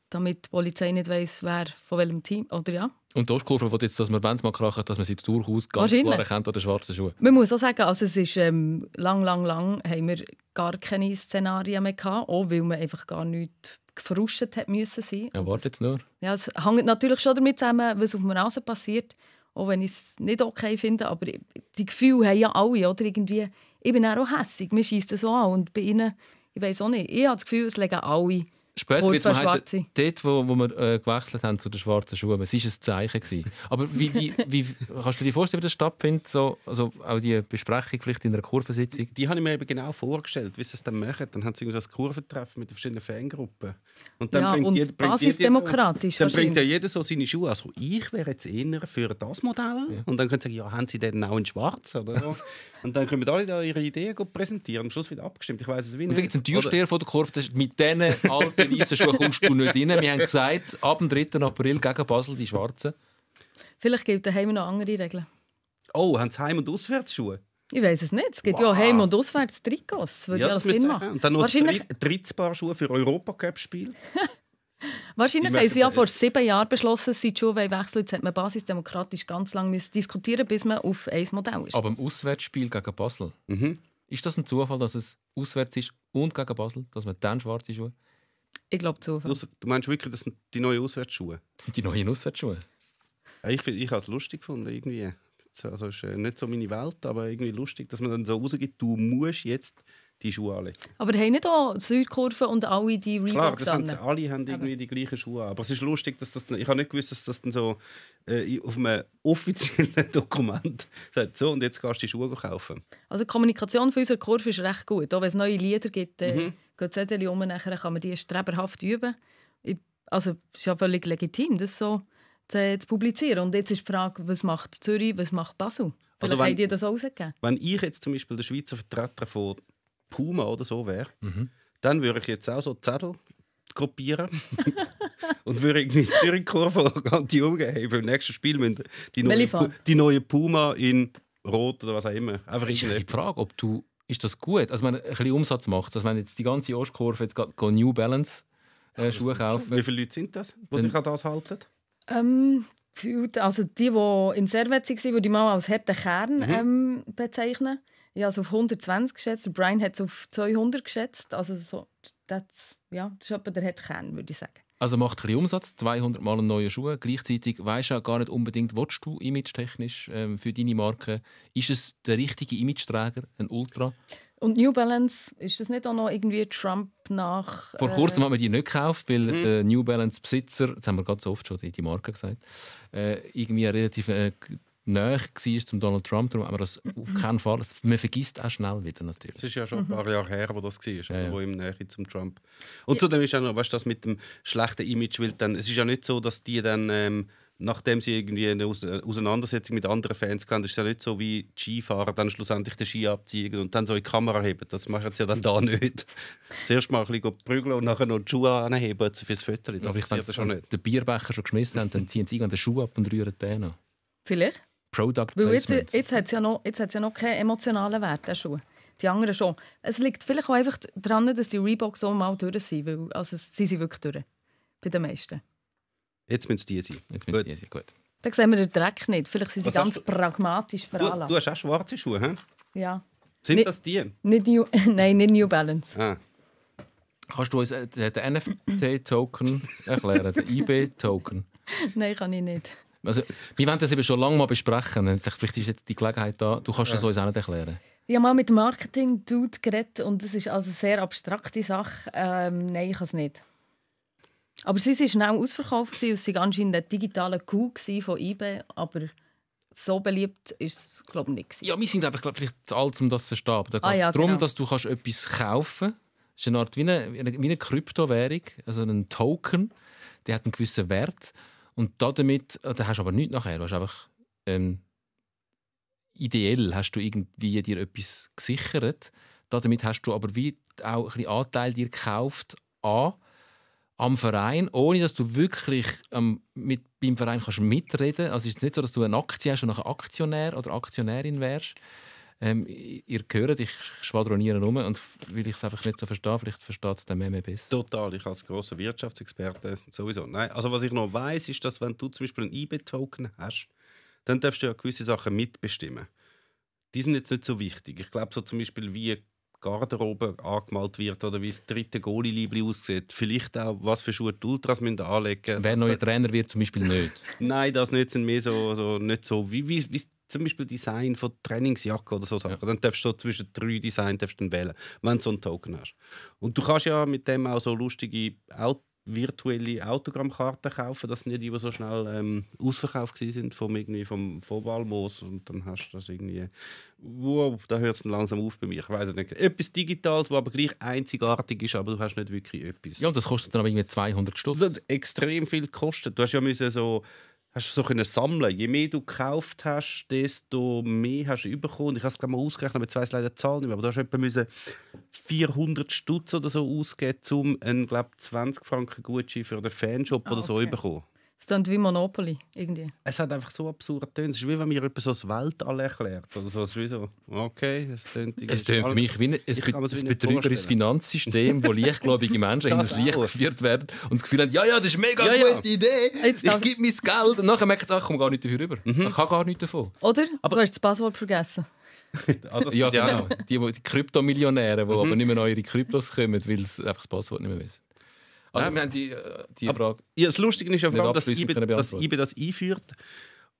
damit die Polizei nicht weiß, wer von welchem Team, oder ja? Und die Ostkurve will jetzt, dass man, wenn es mal krachen, dass man sie durchaus ganz klar erkennt an den schwarzen Schuhen. Man muss auch sagen, also es ist ähm, lang, lang, lang haben wir gar keine Szenarien mehr gehabt, auch weil man einfach gar nichts gefrustet hat müssen sein. Ja, wartet jetzt nur. Ja, es hängt natürlich schon damit zusammen, was auf dem Rasen passiert. Auch wenn ich es nicht okay finde, aber die Gefühle haben ja alle, oder? Irgendwie, ich bin auch hässlich. mir schießt das so an. Und bei ihnen, ich weiß auch nicht, ich habe das Gefühl, es legen alle Später wird es heißen, dort, wo, wo wir äh, gewechselt haben zu den schwarzen Schuhen, es war ein Zeichen. Gewesen. Aber wie, wie, wie, kannst du dir vorstellen, wie das stattfindet? So, also auch die Besprechung vielleicht in einer Kurvensitzung? Die, die habe ich mir eben genau vorgestellt, wie sie es dann machen. Dann haben sie das Kurventreffen mit den verschiedenen Fangruppen. Und dann ja, bringt und jeder, bringt jeder demokratisch. So, dann bringt ja jeder so seine Schuhe. Also ich wäre jetzt eher für das Modell. Ja. Und dann können sie sagen, ja, haben sie denn auch in schwarz? Oder? und dann können wir alle da ihre Ideen präsentieren. Am Schluss wird abgestimmt. Ich weiß es wie nicht. Und dann gibt es einen Türsteher von der Kurve, mit diesen alten den weißen Schuh kommst du nicht rein. Wir haben gesagt, ab dem 3. April gegen Basel die schwarzen. Vielleicht gibt es daheim noch andere Regeln. Oh, haben sie Heim- und Auswärtsschuhe? Ich weiß es nicht. Es gibt wow. ja Heim- und Auswärts-Trikots. Würde ja, das Sinn machen. Und dann noch Wahrscheinlich... ein drittes Paar Schuhe für Europacup-Spiel. Wahrscheinlich haben sie ja vor sieben Jahren beschlossen, dass sie die Schuhe wechseln Jetzt hat man basisdemokratisch ganz lange diskutieren bis man auf ein Modell ist. Aber im Auswärtsspiel gegen Basel, mhm. ist das ein Zufall, dass es auswärts ist und gegen Basel, dass man dann schwarze Schuhe hat? Ich glaube zu. Du meinst wirklich, das sind die neuen Auswärtsschuhe? Das sind die neuen Auswärtsschuhe. Ja, ich ich habe es lustig gefunden, irgendwie. Also ist äh, nicht so meine Welt, aber irgendwie lustig, dass man dann so rausgibt, du musst jetzt die Schuhe anlegen. Aber haben nicht auch Südkurve und alle die Reebok Klar, das haben sie, alle haben irgendwie aber. die gleichen Schuhe Aber es ist lustig, dass das, ich habe nicht gewusst, dass das dann so äh, auf einem offiziellen Dokument sagt, so und jetzt kannst du die Schuhe kaufen. Also die Kommunikation für unsere Kurve ist recht gut, auch wenn es neue Lieder gibt. Äh, mhm gehen Zettel um, nachher kann man die streberhaft üben. Ich, also es ist ja völlig legitim, das so zu, zu, publizieren. Und jetzt ist die Frage, was macht Zürich, was macht Basel? Vielleicht also wenn, haben die das rausgegeben. Wenn ich jetzt zum Beispiel der Schweizer Vertreter von Puma oder so wäre, mhm. dann würde ich jetzt auch so Zettel kopieren und würde irgendwie die Zürich-Kurve anti umgeben. Hey, für das nächste Spiel müssen die neue, die neue Puma in Rot oder was auch immer. Einfach ist die Frage, ob du ist das gut? Also, wenn ein bisschen Umsatz macht, also wenn jetzt die ganze Ostkurve jetzt geht, New Balance äh, Schuhe kaufen. Wie viele Leute sind das, die sich an das halten? Ähm, also die, die in Servet waren, die ich mal als harten Kern mhm. ähm, bezeichnen. Ich habe es auf 120 geschätzt, Brian hat es auf 200 geschätzt. Also so, das, ja, das ist etwa der harte Kern, würde ich sagen. Also macht ein bisschen Umsatz, 200 Mal einen neuen Schuh. Gleichzeitig weißt du auch gar nicht unbedingt, was du image-technisch ähm, für deine Marke. Ist es der richtige Imageträger, ein Ultra? Und New Balance, ist das nicht auch noch irgendwie Trump nach... Äh Vor kurzem haben wir die nicht gekauft, weil mhm. der äh, New Balance-Besitzer, das haben wir ganz oft schon die, die Marke gesagt, äh, irgendwie relativ äh, näher war zum Donald Trump. Darum haben wir das auf keinen Fall. Man vergisst auch schnell wieder natürlich. Es ist ja schon ein paar Jahre her, wo das war, ja, ja. wo im Nähe zum Trump. Und ja. zudem ist auch noch, weißt du, das mit dem schlechten Image, weil dann, es ist ja nicht so, dass die dann. Ähm, nachdem sie irgendwie eine äh, Auseinandersetzung mit anderen Fans hatten, ist es ja nicht so wie Skifahrer dann schlussendlich den Ski abziehen und dann so in die Kamera heben. Das machen sie ja dann da nicht. Zuerst mal ein bisschen prügeln und nachher noch die Schuhe anheben fürs Foto. Aber ich denke, schon nicht. den Bierbecher schon geschmissen haben, dann ziehen sie irgendwann den Schuh ab und rühren den an. Vielleicht. Product Weil jetzt, jetzt hat es ja, noch, jetzt hat's ja noch keinen emotionalen Wert, der Schuh. Die anderen schon. Es liegt vielleicht auch einfach daran, dass die Reeboks auch mal durch sind, weil also, sie sind wirklich durch. Bei den meisten. Jetzt müssen die sein. Jetzt müssen die sein, gut. Dann sehen wir den Dreck nicht. Vielleicht sind sie Was ganz pragmatisch veranlagt. Du, du hast auch schwarze Schuhe, hä? Ja. Sind nicht, das die? Nicht New, nein, nicht New Balance. Ah. Kannst du uns äh, den NFT-Token erklären, den IB-Token? nein, kann ich nicht. Also, wir wollen das eben schon lange mal besprechen. Vielleicht ist jetzt die Gelegenheit da. Du kannst ja. das uns auch nicht erklären. Ich habe mal mit Marketing-Dude geredet und das ist also eine sehr abstrakte Sache. Ähm, nein, ich kann es nicht. Aber sie war schnell ausverkauft. Es war anscheinend ein digitaler Coup von eBay. Aber so beliebt ist es, glaube ich, nicht. Ja, wir sind einfach glaub, vielleicht zu alt, um das zu verstehen. Da geht es ah, ja, darum, genau. dass du kannst etwas kaufen kannst. Das ist eine Art wie eine, wie eine Kryptowährung, also ein Token. Der hat einen gewissen Wert. Und damit, äh, da hast du aber nichts nachher. Du hast einfach ähm, ideell hast du irgendwie dir etwas gesichert. Damit hast du aber wie auch ein Anteil dir gekauft an am Verein, ohne dass du wirklich ähm, mit, beim Verein kannst mitreden kannst. Also es ist nicht so, dass du eine Aktie hast und nachher Aktionär oder Aktionärin wärst, ähm, ihr gehört, ich schwadroniere um und weil ich es einfach nicht so verstehe, vielleicht versteht es der Meme besser. Total, ich als großer Wirtschaftsexperte sowieso. Nein, also was ich noch weiß, ist, dass wenn du zum Beispiel einen IB-Token hast, dann darfst du ja gewisse Sachen mitbestimmen. Die sind jetzt nicht so wichtig. Ich glaube so zum Beispiel wie Garderobe angemalt wird oder wie das dritte Goalie-Liebli aussieht. Vielleicht auch, was für Schuhe die Ultras müssen anlegen müssen. Wer neuer Trainer wird, zum Beispiel nicht. Nein, das nicht, sind mehr so, so nicht so, wie, wie, wie zum Beispiel Design von Trainingsjacke oder so Sachen, ja. dann darfst du zwischen drei Designs wählen, wenn du so einen Token hast. Und du kannst ja mit dem auch so lustige Auto virtuelle Autogrammkarten kaufen. dass sind ja die, so schnell ähm, ausverkauft sind vom, irgendwie vom Vorwahlmoos. Und dann hast du das irgendwie, wow, da hört es langsam auf bei mir. Ich weiß es nicht. Etwas Digitales, was aber gleich einzigartig ist, aber du hast nicht wirklich etwas. Ja, und das kostet dann aber irgendwie 200 Stunden. Das hat extrem viel gekostet. Du hast ja müssen so Hast du so können sammeln Je mehr du gekauft hast, desto mehr hast du bekommen. Ich habe es mal ausgerechnet, aber jetzt weiss leider die Zahl nicht mehr. Aber du hast du etwa 400 Stutz oder so ausgeben, um einen, glaube 20 Franken Gutschein für den Fanshop ah, oder so okay. bekommen. Es klingt wie Monopoly, irgendwie. Es hat einfach so absurde Töne. Es ist wie wenn mir jemand so das Weltall erklärt. Oder so. Es ist wie so, okay, es tönt Es tönt für mich wie ein, es ein betrügerisches Finanzsystem, wo leichtgläubige Menschen das in das Licht geführt werden und das Gefühl haben, ja, ja, das ist eine mega ja, gute Idee, Jetzt ich gebe mein Geld. Und nachher merkt man, ich komme gar nicht dafür rüber. Mhm. Ich kann gar nichts davon. Oder? Aber du hast das Passwort vergessen. Ah, ja, genau. Die, die, Kryptomillionäre, die mhm. aber nicht mehr an ihre Kryptos kommen, weil sie einfach das Passwort nicht mehr wissen. Also, wir haben die, äh, die Frage. Ja, das Lustige ist ja, vor allem, dass IBE, dass IBE das einführt.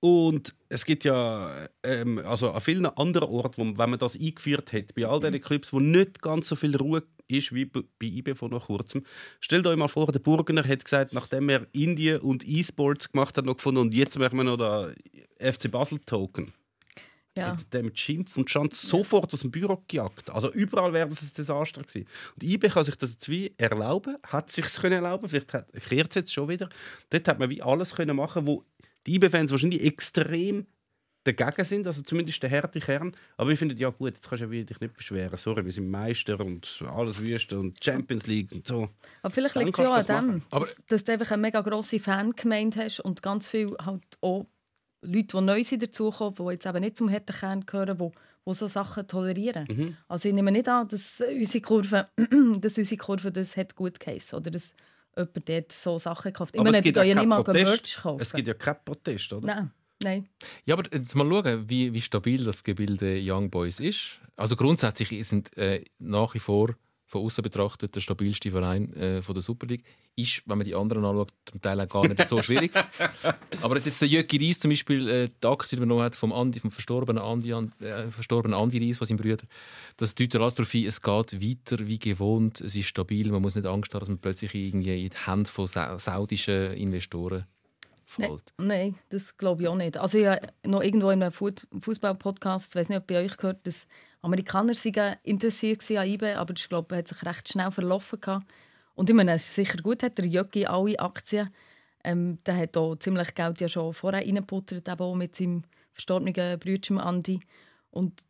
Und es gibt ja ähm, also an vielen anderen Orten, wo, wenn man das eingeführt hat, bei all mhm. diesen Clubs, wo nicht ganz so viel Ruhe ist wie bei IBE vor noch kurzem. Stellt euch mal vor, der Burgener hat gesagt, nachdem er Indien und E-Sports gemacht hat, noch gefunden, und jetzt machen wir noch den FC Basel Token ja. hat dem geschimpft und Schan sofort aus dem Büro gejagt. Also überall wäre das ein Desaster gewesen. Und IB kann sich das jetzt wie erlauben, hat sich es erlauben, vielleicht kehrt es jetzt schon wieder. Dort hat man wie alles können machen, wo die IB-Fans wahrscheinlich extrem dagegen sind, also zumindest der harte Kern. Aber ich finde, ja gut, jetzt kannst du ja dich nicht beschweren. Sorry, wir sind Meister und alles Wüste und Champions League und so. Aber vielleicht liegt es ja auch an dem, dass, dass, du einfach eine mega grosse Fangemeinde hast und ganz viel halt auch Leute, die neu sind, dazukommen, die jetzt eben nicht zum Härtekern gehören, die, die so Sachen tolerieren. Mhm. Also ich nehme nicht an, dass unsere Kurve, dass unsere Kurve das hat gut geheissen oder dass jemand dort so Sachen gekauft Ich aber meine, es gibt ja, ja niemand kaufen. Es gibt ja keinen Protest, oder? Nein. Nein. Ja, aber jetzt mal schauen, wie, wie stabil das Gebilde Young Boys ist. Also grundsätzlich sind äh, nach wie vor von außen betrachtet der stabilste Verein äh, von der Super League. Ist, wenn man die anderen anschaut, zum Teil auch gar nicht so schwierig. Aber dass jetzt der Jöcki Reis zum Beispiel äh, die Aktie übernommen hat vom, Andi, vom verstorbenen Andi, äh, verstorbenen Andi Reis, von seinem Bruder, das deutet alles darauf hin, es geht weiter wie gewohnt, es ist stabil, man muss nicht Angst haben, dass man plötzlich irgendwie in die Hände von Sa saudischen Investoren Nein, nein, das glaube ich auch nicht. Also ich habe noch irgendwo in einem Fußball-Podcast, ich weiß nicht, ob bei euch gehört, dass Amerikaner waren interessiert an IBE, aber ich glaube, hat sich recht schnell verlaufen. Und ich meine, es ist sicher gut, hat der Jöcki alle Aktien. Ähm, der hat auch ziemlich Geld ja schon vorher reingebuttert, eben auch mit seinem verstorbenen Bruder Andi. Und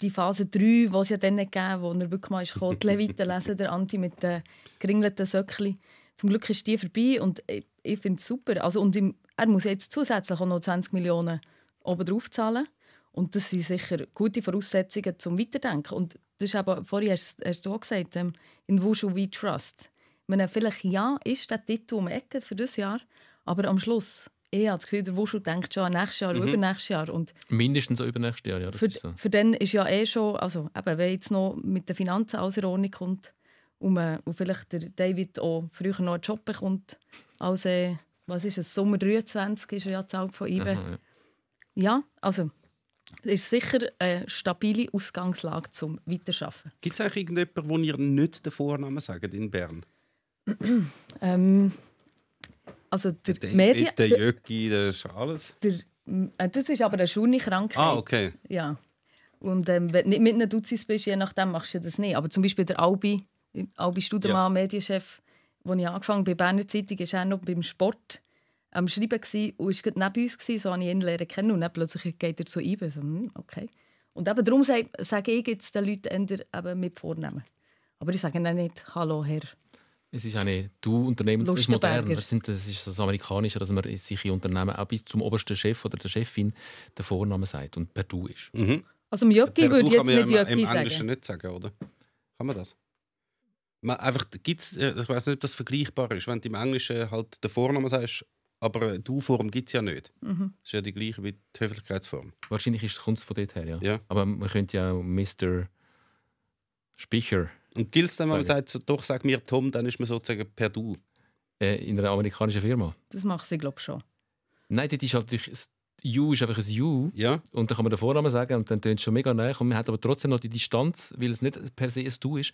die Phase 3, die es ja dann gegeben wo er wirklich mal die Leviten lesen, der Andi mit den geringelten Söckchen. Zum Glück ist die vorbei und ich, ich finde es super. Also, und im, er muss jetzt zusätzlich auch noch 20 Millionen oben drauf zahlen. Und das sind sicher gute Voraussetzungen zum Weiterdenken. Und das ist aber, vorhin hast, hast du auch gesagt, ähm, in Wushu we trust. meine, vielleicht ja, ist der Titel um die Ecke für dieses Jahr, aber am Schluss, ich habe das Gefühl, der Wushu denkt schon an nächstes Jahr, mhm. übernächstes Jahr. Und Mindestens übernächstes Jahr, ja. Das für, ist so. für den ist ja eh schon, also eben, wenn jetzt noch mit den Finanzen alles in Ordnung kommt und, äh, und vielleicht der David auch früher noch einen Job bekommt, als, äh, was ist es, Sommer 23 ist er ja die Zahl von IBE. Ja. ja, also es ist sicher eine stabile Ausgangslage zum Weiterschaffen. Gibt es eigentlich irgendjemanden, wo ihr nicht den Vornamen sagt in Bern? ähm, also der, der Medien... Der Jöcki, der Schales? Der, äh, das ist aber eine schöne Krankheit. Ah, okay. Ja. Und ähm, wenn du nicht mit einer Dutzis bist, je nachdem machst du das nicht. Aber zum Beispiel der Albi, Albi Studemann, ja. Medienchef, als ich angefangen habe bei Berner Zeitung, ist auch noch beim Sport am Schreiben gewesen und ist neben uns gewesen, so habe ich ihn lernen kennen und dann plötzlich geht er zu ihm. So, hm, okay. Und eben darum sage, sage ich jetzt den Leuten eben mit Vornamen. Aber ich sage dann nicht «Hallo, Herr». Es ist eine «Du, Unternehmen, das ist modern». Das, ist das Amerikanische, dass man sich in Unternehmen auch bis zum obersten Chef oder der Chefin den Vornamen sagt und per «Du» ist. Mhm. Also Jöcki würde ich jetzt nicht ja Jöcki sagen. im Englischen nicht sagen, oder? Kann man das? Man, einfach, gibt's, äh, ich weiß nicht, ob das vergleichbar ist, wenn du im Englischen halt den Vornamen sagst aber äh, die U-Form gibt es ja nicht. Mhm. Das ist ja die gleiche wie die Höflichkeitsform. Wahrscheinlich ist es von dort her, ja. ja. Aber man könnte ja Mr. Speicher. Und gilt es dann, wenn man sagt, so, doch, sag mir Tom, dann ist man sozusagen per Du? Äh, in einer amerikanischen Firma. Das macht sie, glaube ich, schon. Nein, das ist halt natürlich. U ist einfach ein U. Ja. Und dann kann man den Vornamen sagen und dann tönt es schon mega nah. Und man hat aber trotzdem noch die Distanz, weil es nicht per se ein Du ist.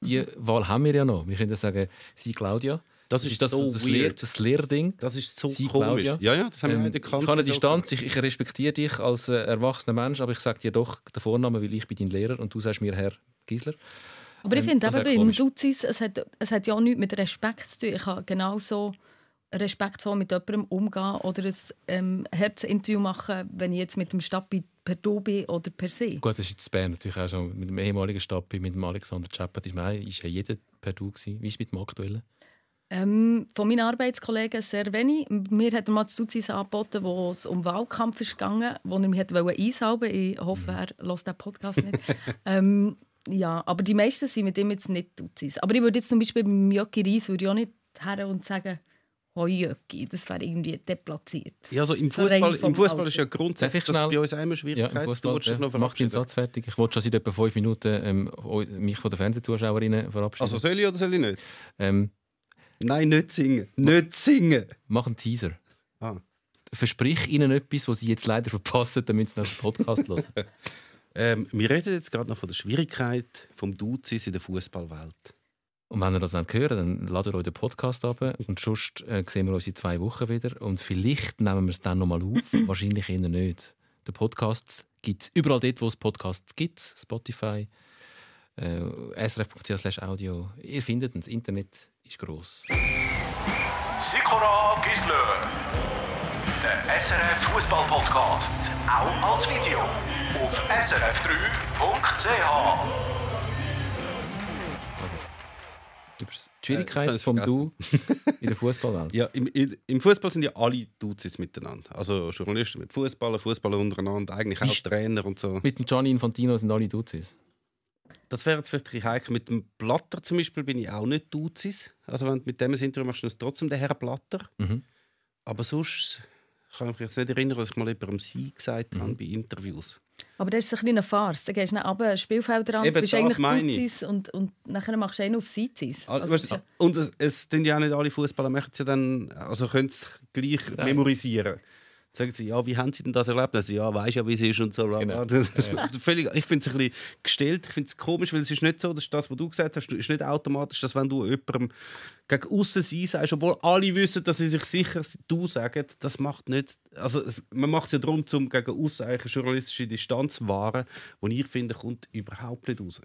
Die mhm. Wahl haben wir ja noch. Wir können sagen, sie Claudia. Das, das ist das, so das, Lehr, das Lehrding. Das ist so Sie, komisch. Claudia. Ja, ja, das haben ähm, wir nicht erkannt. Ich habe eine Distanz, ich, ich, respektiere dich als äh, erwachsener Mensch, aber ich sage dir doch den Vornamen, weil ich bin dein Lehrer und du sagst mir Herr Giesler. Aber ähm, ich finde eben bei den Duzis, es hat, es hat ja auch nichts mit Respekt zu tun. Ich kann genauso respektvoll mit jemandem umgehen oder ein ähm, Herzinterview machen, wenn ich jetzt mit dem Stappi per Du bin oder per Se. Gut, das ist jetzt Bern natürlich auch schon mit dem ehemaligen Stappi, mit dem Alexander Chappert, ist, mein, ist ja jeder per Du Wie ist es mit dem aktuellen? Ähm, von meinen Arbeitskollegen sehr wenig. Mir hat er mal zu Duzis angeboten, wo es um Wahlkampf ging, gegangen, wo er mich wollte Ich hoffe, er hört diesen Podcast nicht. ähm, ja, aber die meisten sind mit ihm jetzt nicht Duzis. Aber ich würde jetzt zum Beispiel beim Jöcki Reis würde ich auch nicht her und sagen, «Hoi Heujöcki, das wäre irgendwie deplatziert. Ja, also im Fußball, ist ja grundsätzlich das bei uns einmal Schwierigkeit. Ja, im Fußball, ja, mach deinen Satz fertig. Ich wollte schon seit etwa fünf Minuten ähm, mich von den Fernsehzuschauerinnen verabschieden. Also soll ich oder soll ich nicht? Ähm, Nein, nicht singen. Nicht singen. Mach einen Teaser. Ah. Versprich ihnen etwas, was sie jetzt leider verpassen, damit sie nach dem Podcast hören. ähm, wir reden jetzt gerade noch von der Schwierigkeit vom Duzis in der Fußballwelt. Und wenn ihr das nicht hören dann ladet euch den Podcast ab und sonst äh, sehen wir uns in zwei Wochen wieder. Und vielleicht nehmen wir es dann nochmal auf, wahrscheinlich eher nicht. Der Podcast gibt es überall dort, wo es Podcasts gibt. Spotify, äh, srf.ch audio. Ihr findet das Internet ist gross. Sikora Gislö, der SRF Fußball Podcast, auch als Video auf srf3.ch. Also, über die Schwierigkeiten äh, vom Du in der Fußballwelt. ja, im, im Fußball sind ja alle Duzis miteinander. Also Journalisten mit Fußballer, Fußballer untereinander, eigentlich auch Trainer und so. Mit dem Gianni Infantino sind alle Duzis. Das wäre jetzt vielleicht heikel. Mit dem Blatter zum Beispiel bin ich auch nicht Duzis. Also wenn du mit dem ein Interview machst, dann ist trotzdem der Herr Blatter. Mhm. Aber sonst kann ich mich jetzt nicht erinnern, dass ich mal über «Sie» gesagt mhm. habe bei Interviews. Aber das ist ein eine Farce. Dann gehst du ab ins Spielfeld ran, Eben, bist eigentlich Duzis und, und nachher machst du einen auf Sizis. Also, also, und es, es tun ja auch nicht alle Fußballer machen sie dann, also können es gleich ja. memorisieren sagen sie, ja, wie haben sie denn das erlebt? Also, ja, weiß ja, wie es ist und so. Genau. Völlig, ich finde es ein bisschen gestellt, ich finde es komisch, weil es ist nicht so, dass das, was du gesagt hast, ist nicht automatisch, dass wenn du jemandem gegen außen sie sagst, obwohl alle wissen, dass sie sich sicher du sagen, das macht nicht, also es, man macht es ja darum, um gegen außen eine journalistische Distanz zu wahren, die ich finde, kommt überhaupt nicht raus.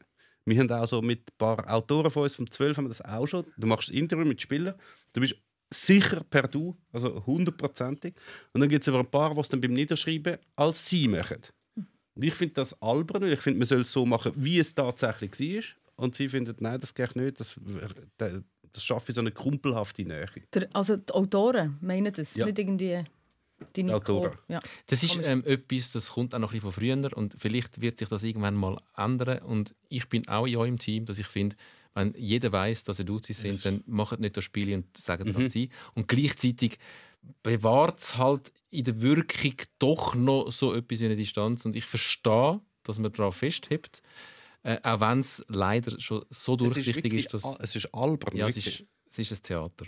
Wir haben auch so mit ein paar Autoren von uns, vom 12 haben wir das auch schon. Du machst ein Interview mit Spielern, du bist sicher per Du, also hundertprozentig. Und dann gibt es aber ein paar, die es dann beim Niederschreiben als Sie machen. Und ich finde das albern und ich finde, man soll es so machen, wie es tatsächlich war. Und sie findet, nein, das geht nicht, das, das schaffe ich so eine krumpelhafte Nähe. Der, also die Autoren meinen das, ja. nicht irgendwie... Die Autoren. Ja. Das ist ähm, etwas, das kommt auch noch ein bisschen von früher und vielleicht wird sich das irgendwann mal ändern. Und ich bin auch in eurem Team, dass ich finde, wenn jeder weiß, dass sie Duzis sind, dann macht nicht das Spiel und sagt mhm. Halt sie. Und gleichzeitig bewahrt es halt in der Wirkung doch noch so etwas wie eine Distanz. Und ich verstehe, dass man daran festhebt. Äh, auch wenn es leider schon so durchsichtig ist, ist, dass. Es ist albern. Ja, es ist, es ist ein Theater.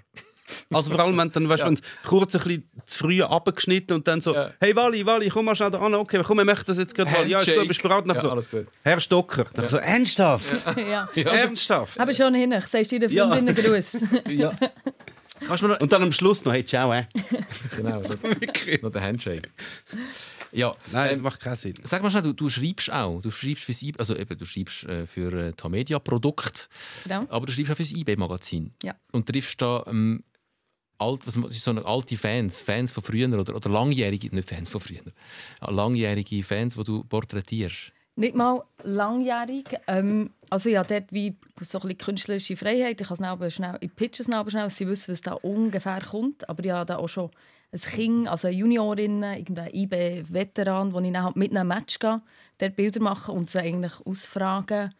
Also vor allem, wenn dann weißt, ja. kurz ein bisschen zu früh abgeschnitten und dann so, ja. hey Wally, Wally, komm mal schnell da an, okay, komm, wir möchten das jetzt gerade, Wally. Ja, ist gut, bist du bereit? Nach ja, so, Herr Stocker. Nach ja. so, ernsthaft? Ja. Ernsthaft? Habe ich schon hin, ich sagst du deiner Freundin ja. Gruß. ja. und dann am Schluss noch, hey, ciao, eh. genau, Wirklich. noch der Handshake. Ja, Nein, das ähm, macht keinen Sinn. Sag mal schnell, du, du schreibst auch, du schreibst fürs eBay, also eben, du schreibst äh, für äh, Tamedia Produkt, genau. aber du schreibst auch fürs ib Magazin. Ja. Und triffst da ähm, alt, was ist so alte Fans, Fans von früher oder, oder langjährige, nicht Fans von früher, ah, langjährige Fans, die du porträtierst? Nicht mal langjährig. Ähm, also ja, dort wie so ein künstlerische Freiheit. Ich, ich pitche es schnell, dass sie wissen, was da ungefähr kommt. Aber ja, da auch schon ein Kind, also eine Juniorin, irgendein IB-Veteran, wo ich dann halt mit einem Match gehe, dort Bilder machen und sie eigentlich ausfragen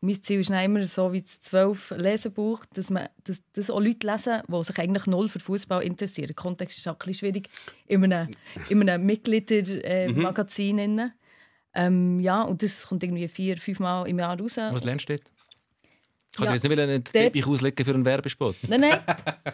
mein Ziel ist immer so wie das zwölf Lesebuch, dass, man, dass, dass auch Leute lesen, die sich eigentlich null für Fußball interessieren. Der Kontext ist auch ein schwierig in einem, einem Mitgliedermagazin. Äh, mhm. ähm, ja, und das kommt irgendwie vier, fünf Mal im Jahr raus. Was lernst du dort? Ich wollte ja, jetzt nicht einen Teppich auslegen für einen Werbespot. Nein, nein.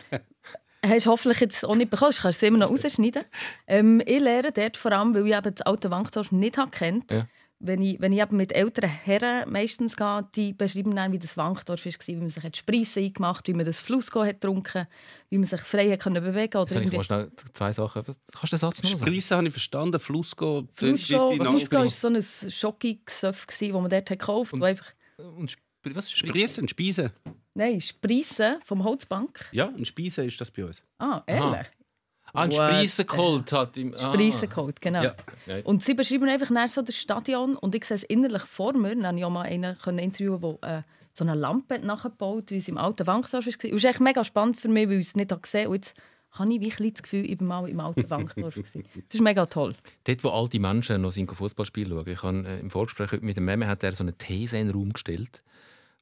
hast du hoffentlich jetzt auch nicht bekommen. Du kannst es immer noch rausschneiden. Ähm, ich lerne dort vor allem, weil ich eben das alte Wanktorf nicht kennt. Ja wenn ich, wenn ich eben mit älteren Herren meistens gehe, die beschreiben dann, wie das Wankdorf war, wie man sich Spreisse eingemacht hat, wie man das getrunken hat wie man sich frei hat können bewegen konnte. Jetzt irgendwie... ich schnell zwei Sachen. Kannst du den Satz noch sagen? Spreisse habe ich verstanden, Flussgo... Flussgo, Flussgo war so ein Schocki-Gesöff, das man dort hat gekauft hat. Einfach... Und was? Spriessen, Speisen? Nein, Spreisse vom Holzbank. Ja, und Speisen ist das bei uns. Ah, ehrlich? Aha. Ah, Spreisen geholt hat. Im, ah. genau. Ja. Und sie beschreiben einfach nach so das Stadion und ich sehe es innerlich vor mir. Dann habe ich auch mal einen interviewen, der äh, so eine Lampe nachgebaut wie es im alten Wankdorf war. Es war echt mega spannend für mich, weil ich es nicht gesehen habe habe ich wirklich das Gefühl, ich war mal im alten Wankdorf. das ist mega toll. Dort, wo all die Menschen noch sind, Fußballspiel schauen. Ich habe äh, im Vorgespräch mit dem Meme hat er so eine These in den Raum gestellt.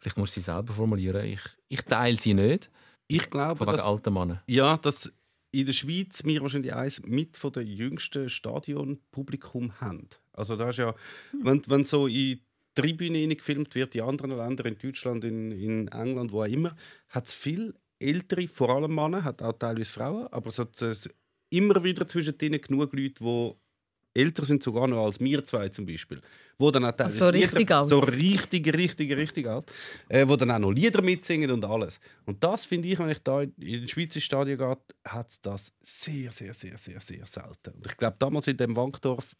Vielleicht muss ich sie selber formulieren. Ich, ich teile sie nicht. Ich glaube, Von wegen alten Männern. Ja, das in der Schweiz wir wahrscheinlich eins mit von der jüngsten Stadionpublikum haben. Also da ist ja, hm. wenn, wenn so in Tribüne gefilmt wird, in anderen Ländern, in Deutschland, in, in England, wo auch immer, hat es viel ältere, vor allem Männer, hat auch teilweise Frauen, aber es hat äh, immer wieder zwischendrin genug Leute, die älter sind sogar noch als wir zwei zum Beispiel, wo dann auch so richtig Lieder, alt. so richtig, richtig, richtig alt, äh, wo dann auch noch Lieder mitsingen und alles. Und das finde ich, wenn ich da in den Schweizer Stadion gehe, hat es das sehr, sehr, sehr, sehr, sehr selten. Und ich glaube damals in dem Wankdorf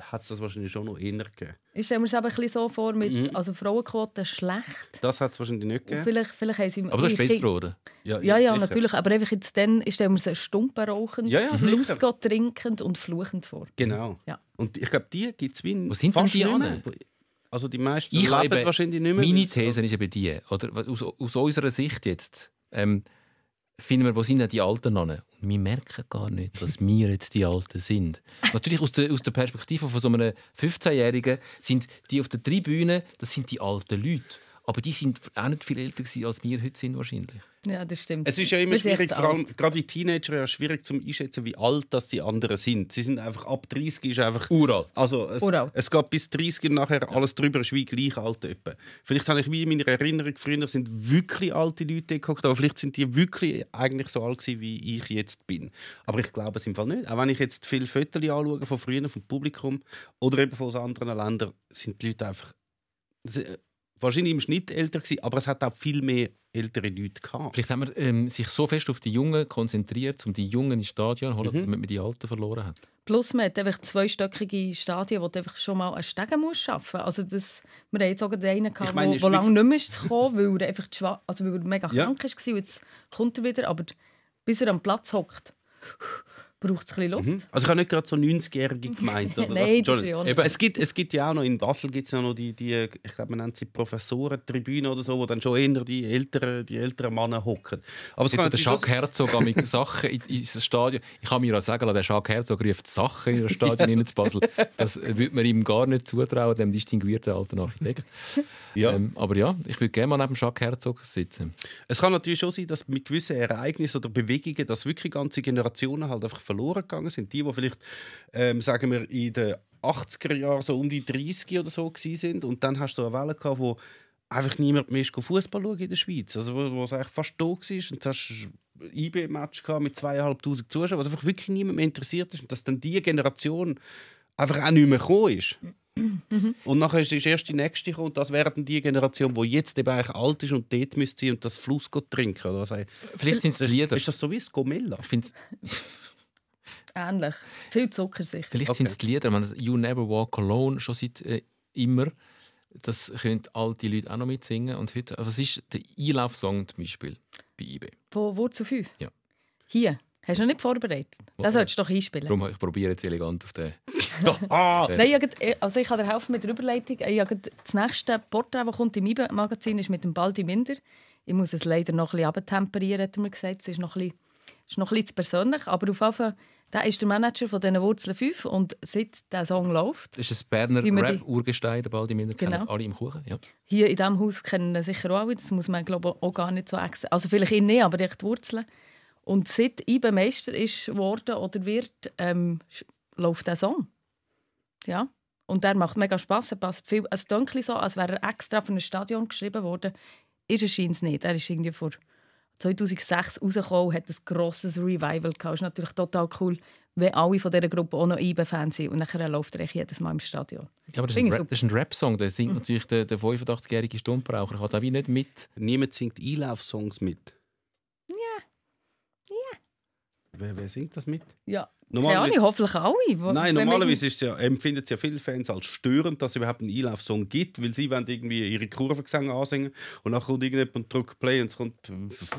hat es das wahrscheinlich schon noch eher gegeben. Ich stelle mir es aber ein bisschen so vor, mit mhm. also Frauenquote schlecht. Das hat es wahrscheinlich nicht gegeben. vielleicht, vielleicht haben sie aber das ist eh besser, oder? Ja, ja, ja natürlich. Aber einfach jetzt dann ist mir es stumpen rauchend, ja, ja, trinkend und fluchend vor. Genau. Ja. Und ich glaube, die gibt es wie Was sind fast die anderen? Also die meisten ich leben wahrscheinlich nicht mehr. Meine These ist eben die, oder aus, aus unserer Sicht jetzt, ähm, finden wir, wo sind denn die Alten noch? Und wir merken gar nicht, dass wir jetzt die Alten sind. Natürlich aus der, aus der Perspektive von so einem 15-Jährigen sind die auf der Tribüne, das sind die alten Leute. Aber die sind auch nicht viel älter als wir heute sind wahrscheinlich. Ja, das stimmt. Es ist ja immer schwierig, vor allem gerade die Teenager, ja schwierig zum einschätzen, wie alt das die anderen sind. Sie sind einfach ab 30 ist einfach uralt. Also es, uralt. es geht bis 30 und nachher alles drüber ist wie gleich alt etwa. Vielleicht habe ich wie in meiner Erinnerung früher sind wirklich alte Leute geguckt, aber vielleicht sind die wirklich eigentlich so alt gewesen, wie ich jetzt bin. Aber ich glaube es im Fall nicht. Auch wenn ich jetzt viele Fotos anschaue von früher, vom Publikum oder eben von anderen Ländern, sind die Leute einfach wahrscheinlich im Schnitt älter gewesen, aber es hat auch viel mehr ältere Leute gehabt. Vielleicht haben wir ähm, sich so fest auf die Jungen konzentriert, um die Jungen ins Stadion zu holen, mhm. damit man die Alten verloren hat. Plus man hat einfach zweistöckige Stadien, wo du einfach schon mal einen Stegen musst schaffen. Also das, wir haben jetzt auch einen gehabt, meine, wo, wo lange nicht mehr kam, weil er einfach schwach, also weil er mega ja. krank war. jetzt kommt er wieder, aber bis er am Platz hockt braucht es ein bisschen Luft. Mhm. Also ich habe nicht gerade so 90-Jährige gemeint. Oder also, Nein, das, das ist es, gibt, es gibt ja auch noch, in Basel gibt es ja noch die, die ich glaube man nennt sie Professorentribüne oder so, wo dann schon eher die älteren, die älteren Männer hocken. Aber es kann der Jacques Herzog mit Sachen ins in Stadion, ich kann mir auch sagen lassen, der Jacques Herzog ruft Sachen in das Stadion in Basel. Das würde man ihm gar nicht zutrauen, dem distinguierten alten Architekt. Ja. Ähm, aber ja, ich würde gerne mal neben Jacques Herzog sitzen. Es kann natürlich schon sein, dass mit gewissen Ereignissen oder Bewegungen, dass wirklich ganze Generationen halt einfach verloren gegangen sind. Die, die vielleicht, ähm, sagen wir, in den 80er Jahren so um die 30 oder so sind und dann hast du eine Welle gehabt, wo einfach niemand mehr Fußball schauen in der Schweiz. Also, wo, wo es eigentlich fast tot war. Und du hast ein IB-Match e mit zweieinhalbtausend Zuschauern, was einfach wirklich niemand mehr interessiert ist. Und dass dann diese Generation einfach auch nicht mehr gekommen ist. Mhm. Und nachher ist erst die nächste gekommen, und das werden die Generation, die jetzt eben eigentlich alt ist und dort müsste sie und das Fluss trinken. Oder was Vielleicht sind es Lieder. Ist das so wie Skomilla? Ich finde Ähnlich. Viel Zucker sicher. Vielleicht okay. sind es die Lieder. Man, you Never Walk Alone schon seit äh, immer. Das können all die Leute auch noch mitsingen. Und heute, was ist der Einlaufsong zum Beispiel bei IB? Von Wurzel 5? Ja. Hier. Hast du noch nicht vorbereitet? Das solltest du doch einspielen. Darum, ich probiere jetzt elegant auf den. Nein, ich, eh, also ich kann dir helfen mit der Überleitung. Ich eh, das nächste Porträt, das kommt im IBE-Magazin, ist mit dem Baldi Minder. Ich muss es leider noch etwas abtemperieren, hat er mir gesagt. Es ist noch etwas zu persönlich. Aber auf jeden Fall, der ist der Manager von diesen Wurzeln 5 und seit dieser Song läuft... Das ist ein Berner Rap-Urgestein, der Baldi Minder, genau. kennen alle im Kuchen. Ja. Hier in diesem Haus kennen sicher auch alle. Das muss man glaube ich, auch gar nicht so... essen. Also vielleicht ihn nicht, aber die Wurzeln. Und seit Ibe Meister ist worden oder wird, ähm, läuft der Song. Ja. Und der macht mega Spass. Er passt viel. Es klingt so, als wäre er extra für ein Stadion geschrieben worden. Ist er scheint nicht. Er ist irgendwie vor 2006 rausgekommen und hat ein grosses Revival gehabt. Das ist natürlich total cool, wenn alle von dieser Gruppe auch noch IBE-Fans sind. Und dann läuft er jedes Mal im Stadion. Ja, aber das, ist, ein das ist ein Rap-Song. Da singt natürlich der, der 85-jährige Ich Kann da wie nicht mit. Niemand singt Einlaufsongs mit. Wer, wer singt das mit? Ja, keine Ahnung, hoffentlich alle. Wo, Nein, normalerweise ist ja, empfinden es ja viele Fans als störend, dass es überhaupt einen Einlaufsong gibt, weil sie wollen irgendwie ihre Kurvengesänge ansingen und dann kommt irgendjemand und drückt Play und es kommt,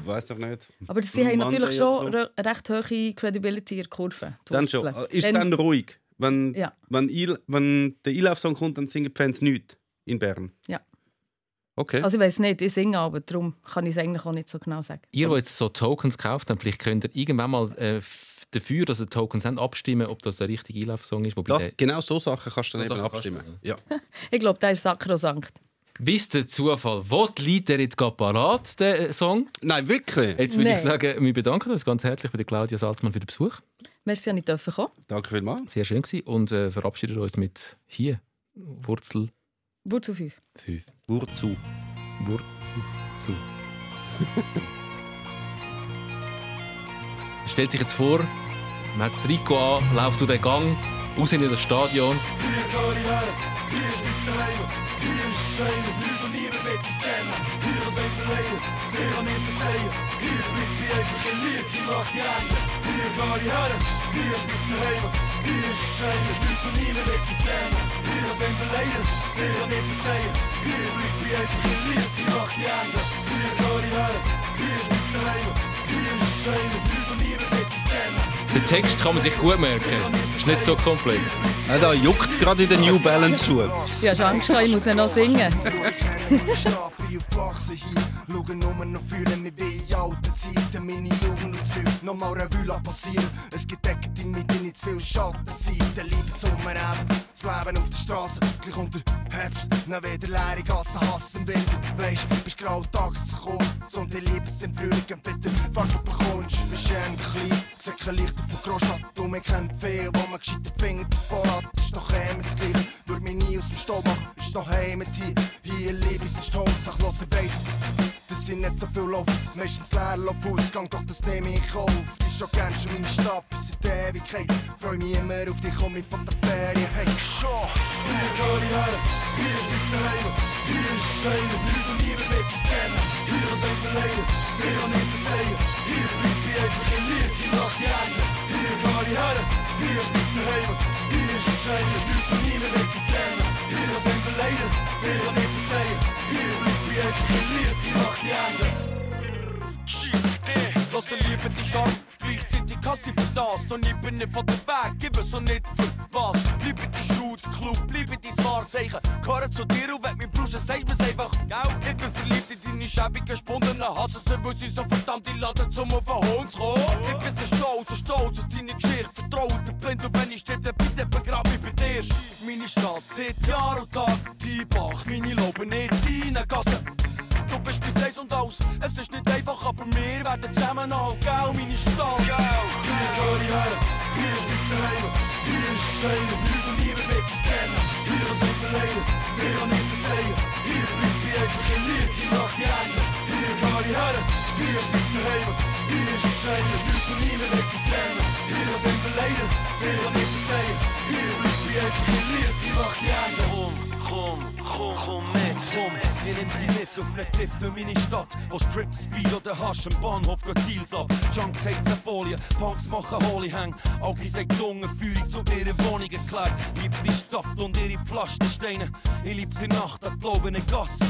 weiß ich nicht. Aber sie haben natürlich schon so. recht hohe Credibility in der Kurve. Dann schon. Ist dann, dann ruhig. Wenn, ja. wenn, I, wenn der Einlaufsong kommt, dann singen die Fans nichts in Bern. Ja. Okay. Also ich weiß nicht, ich singe, aber darum kann ich es eigentlich auch nicht so genau sagen. Ihr, die jetzt so Tokens gekauft habt, vielleicht könnt ihr irgendwann mal äh, dafür, dass ihr Tokens habt, abstimmen, ob das der richtige Einlaufsong ist. Wobei genau so Sachen kannst du so dann eben abstimmen. Ja. ich glaube, der ist sakrosankt. Wie ist der Zufall? Wo liegt der jetzt gerade parat, der äh, Song? Nein, wirklich? Jetzt würde Nein. ich sagen, wir bedanken uns ganz herzlich bei der Claudia Salzmann für den Besuch. Merci, dass ich kommen Danke vielmals. Sehr schön war und äh, verabschieden uns mit hier, Wurzel Wurzu 5. 5. Wurzu. Wurzu. Stellt sich jetzt vor, man hat das Trikot an, läuft durch den Gang, raus in das Stadion. Hier kann ich her, hier ist mein Daheim, hier ist Scheime, drüber niemand mehr es kennen. Hier sind es leiden, dir kann ich verzeihen. Hier bleibt mir einfach ein Lied, ich mach die Hände. Hier kann ich her, hier ist mein Daheim, hier schijnen diepe nieuwe lekjes kennen. Hier zijn beleden, tegen niet verzeihen. Hier blik bij even geleerd, hier wacht die aan Hier kan die harde, hier is Mr. Heimer. Hier schijnen diepe nieuwe lekjes kennen. Den Text kann man sich gut merken. Ist nicht so komplex. Ja, da juckt es gerade in den New Balance Schuhen. Ja, ich Angst, ich muss ja noch singen. Stapel auf Achsen hin. Schauen nur noch fühlen mich wie in alten Zeiten. Meine Jugend und Zeug nochmal Revue passieren. Es gibt Ecken in mir, viel Schatten viel Schattenseiten. Liebe zum Erleben. das Leben auf der Straße. Gleich unter Herbst, noch wieder leere Gassen, Hass im Winter. Weisst, bist grau tags gekommen, zum die Liebe sind Frühling und bitte Farbe bekommst. Verschämt klein, sieht kein Licht auf der Großstadt. Und mir kennt viel, wo man gescheiter findet. hat. ist doch immer das Gleiche, würde mich nie aus dem Stall machen. Ist doch heim mit hier, hier Liebe ist die Hauptsache, Stolz, ich lasse weiss. sie nicht so viel Luft. Meistens leer Ausgang, doch das nehme ich auf. Die schon kennst du meine Stadt bis in der Ewigkeit. Freu mich immer auf dich, komm ich von der Ferien hey. Schon! Hier kann ich her, hier ist mein Daheim. Hier ist Scheine, die Leute lieben weg, ich Hier ist ein Verleiden, dir kann ich verzeihen. Hier bleibt mir einfach in Liebe, die die Hier kann ich her, hier ist mein Daheim. Hier ist Scheine, die Leute lieben weg, ich kenne. Hier ist ein Verleiden, dir kann ich verzeihen. Projekt geliebt, sie macht die Hände. Lass die Liebe dich an, gleichzeitig hast du für das. Und ich bin nicht von der Weg, gebe so nicht für was. Liebe die Shoot, Club, liebe dein Wahrzeichen. Gehöre zu dir und wenn mein Brust, sag mir's einfach. Gell? Ich bin verliebt in deine schäbig gespundenen Hassen, sie will sie so verdammt die Laden zum auf zu kommen. Ich bin so stolz, so stolz auf deine Geschichte, vertraut und blind und wenn ich stirb, dann bin meine Stadt seit Jahr und Tag. Die Bach, meine Loben nicht reingassen. Du bist bis eins und aus, es ist nicht einfach, aber wir werden zusammen auch gell, meine Stadt. Gell. Hier gehöre ich her, hier ist mein Daheim, hier ist Scheiben, Brüder, Liebe, weg ist kennen. Hier sind wir leiden, dir kann nicht verzeihen, hier bleibt jegliche Lied, nach die Engel. Hier kann ich hören, hier ist mein Heim. Hier ist Scheine, Typ und niemand weg ins Leben. Hier sind wir leider, wir nicht verzeihen. Hier bleibt jegliche Lied, macht die Engel komm, komm, komm mit. Komm, wir nehmen dich mit auf ne Trip durch meine Stadt. Wo Strip, Speed oder Hasch im Bahnhof geht Deals ab. Junks heizen Folie, Punks machen Holy Hang. Alki sind Dungen, Führung zu ihren Wohnungen erklärt. Lieb die Stadt und ihre Pflastersteine. Ich lieb sie Nacht, an Glauben in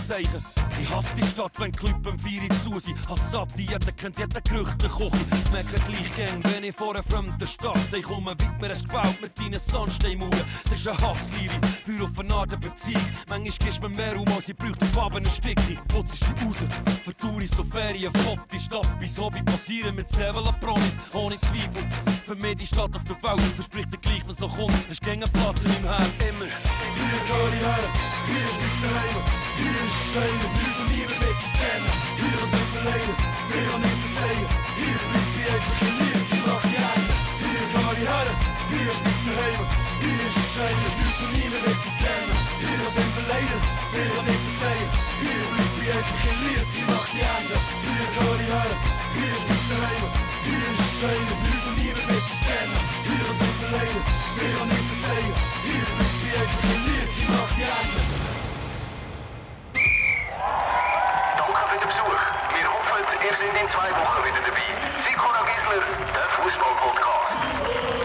zeigen. Ich hasse die Stadt, wenn die Leute beim Feiern zu sind. Hass ab, die jeder kennt jeden Gerüchtenkocher. Ich merke gleich gern, wenn ich vor einer fremden Stadt. Ich komme weit mir es gefällt mit deinen Sandsteinmauern. Es ist ein Hassliebe, Feuer auf eine Art Beziehung gleich. Manchmal gibst du mir mehr um, als ich bräuchte Baben eine Sticke. Putzest du raus, vertue ich so Ferien, Fotos, Stadt, bis Hobby passieren mit Several Promis, ohne Zweifel. Für mich die Stadt auf der Welt, verspricht dir gleich, was noch kommt, hast keinen Platz in meinem Herz. Immer. Hier gehöre ich her, hier ist mein Daheim, hier ist Scheine, hier der Liebe weg ist Rennen. Hier kann ich verleiden, dir kann ich verzeihen, hier bleibt ich einfach in Liebe, frag dich ein. Hier gehöre ich her, hier ist mein Daheim, hier ist Scheine, hier der Liebe weg ist Rennen. Hier is de verleden, weer aan ik vertellen. Hier blieb je even geen leer, hier mag die Hier kan die harde, hier is mijn streven. Hier is schenen, duurt er niet meer mee te stemmen. Hier is de verleden, weer aan ik vertellen. Hier blieb je even geen leer, hier Besuch. Wir hoffen, in zwei Wochen wieder dabei. Sikora Gisler, der Fußball-Podcast.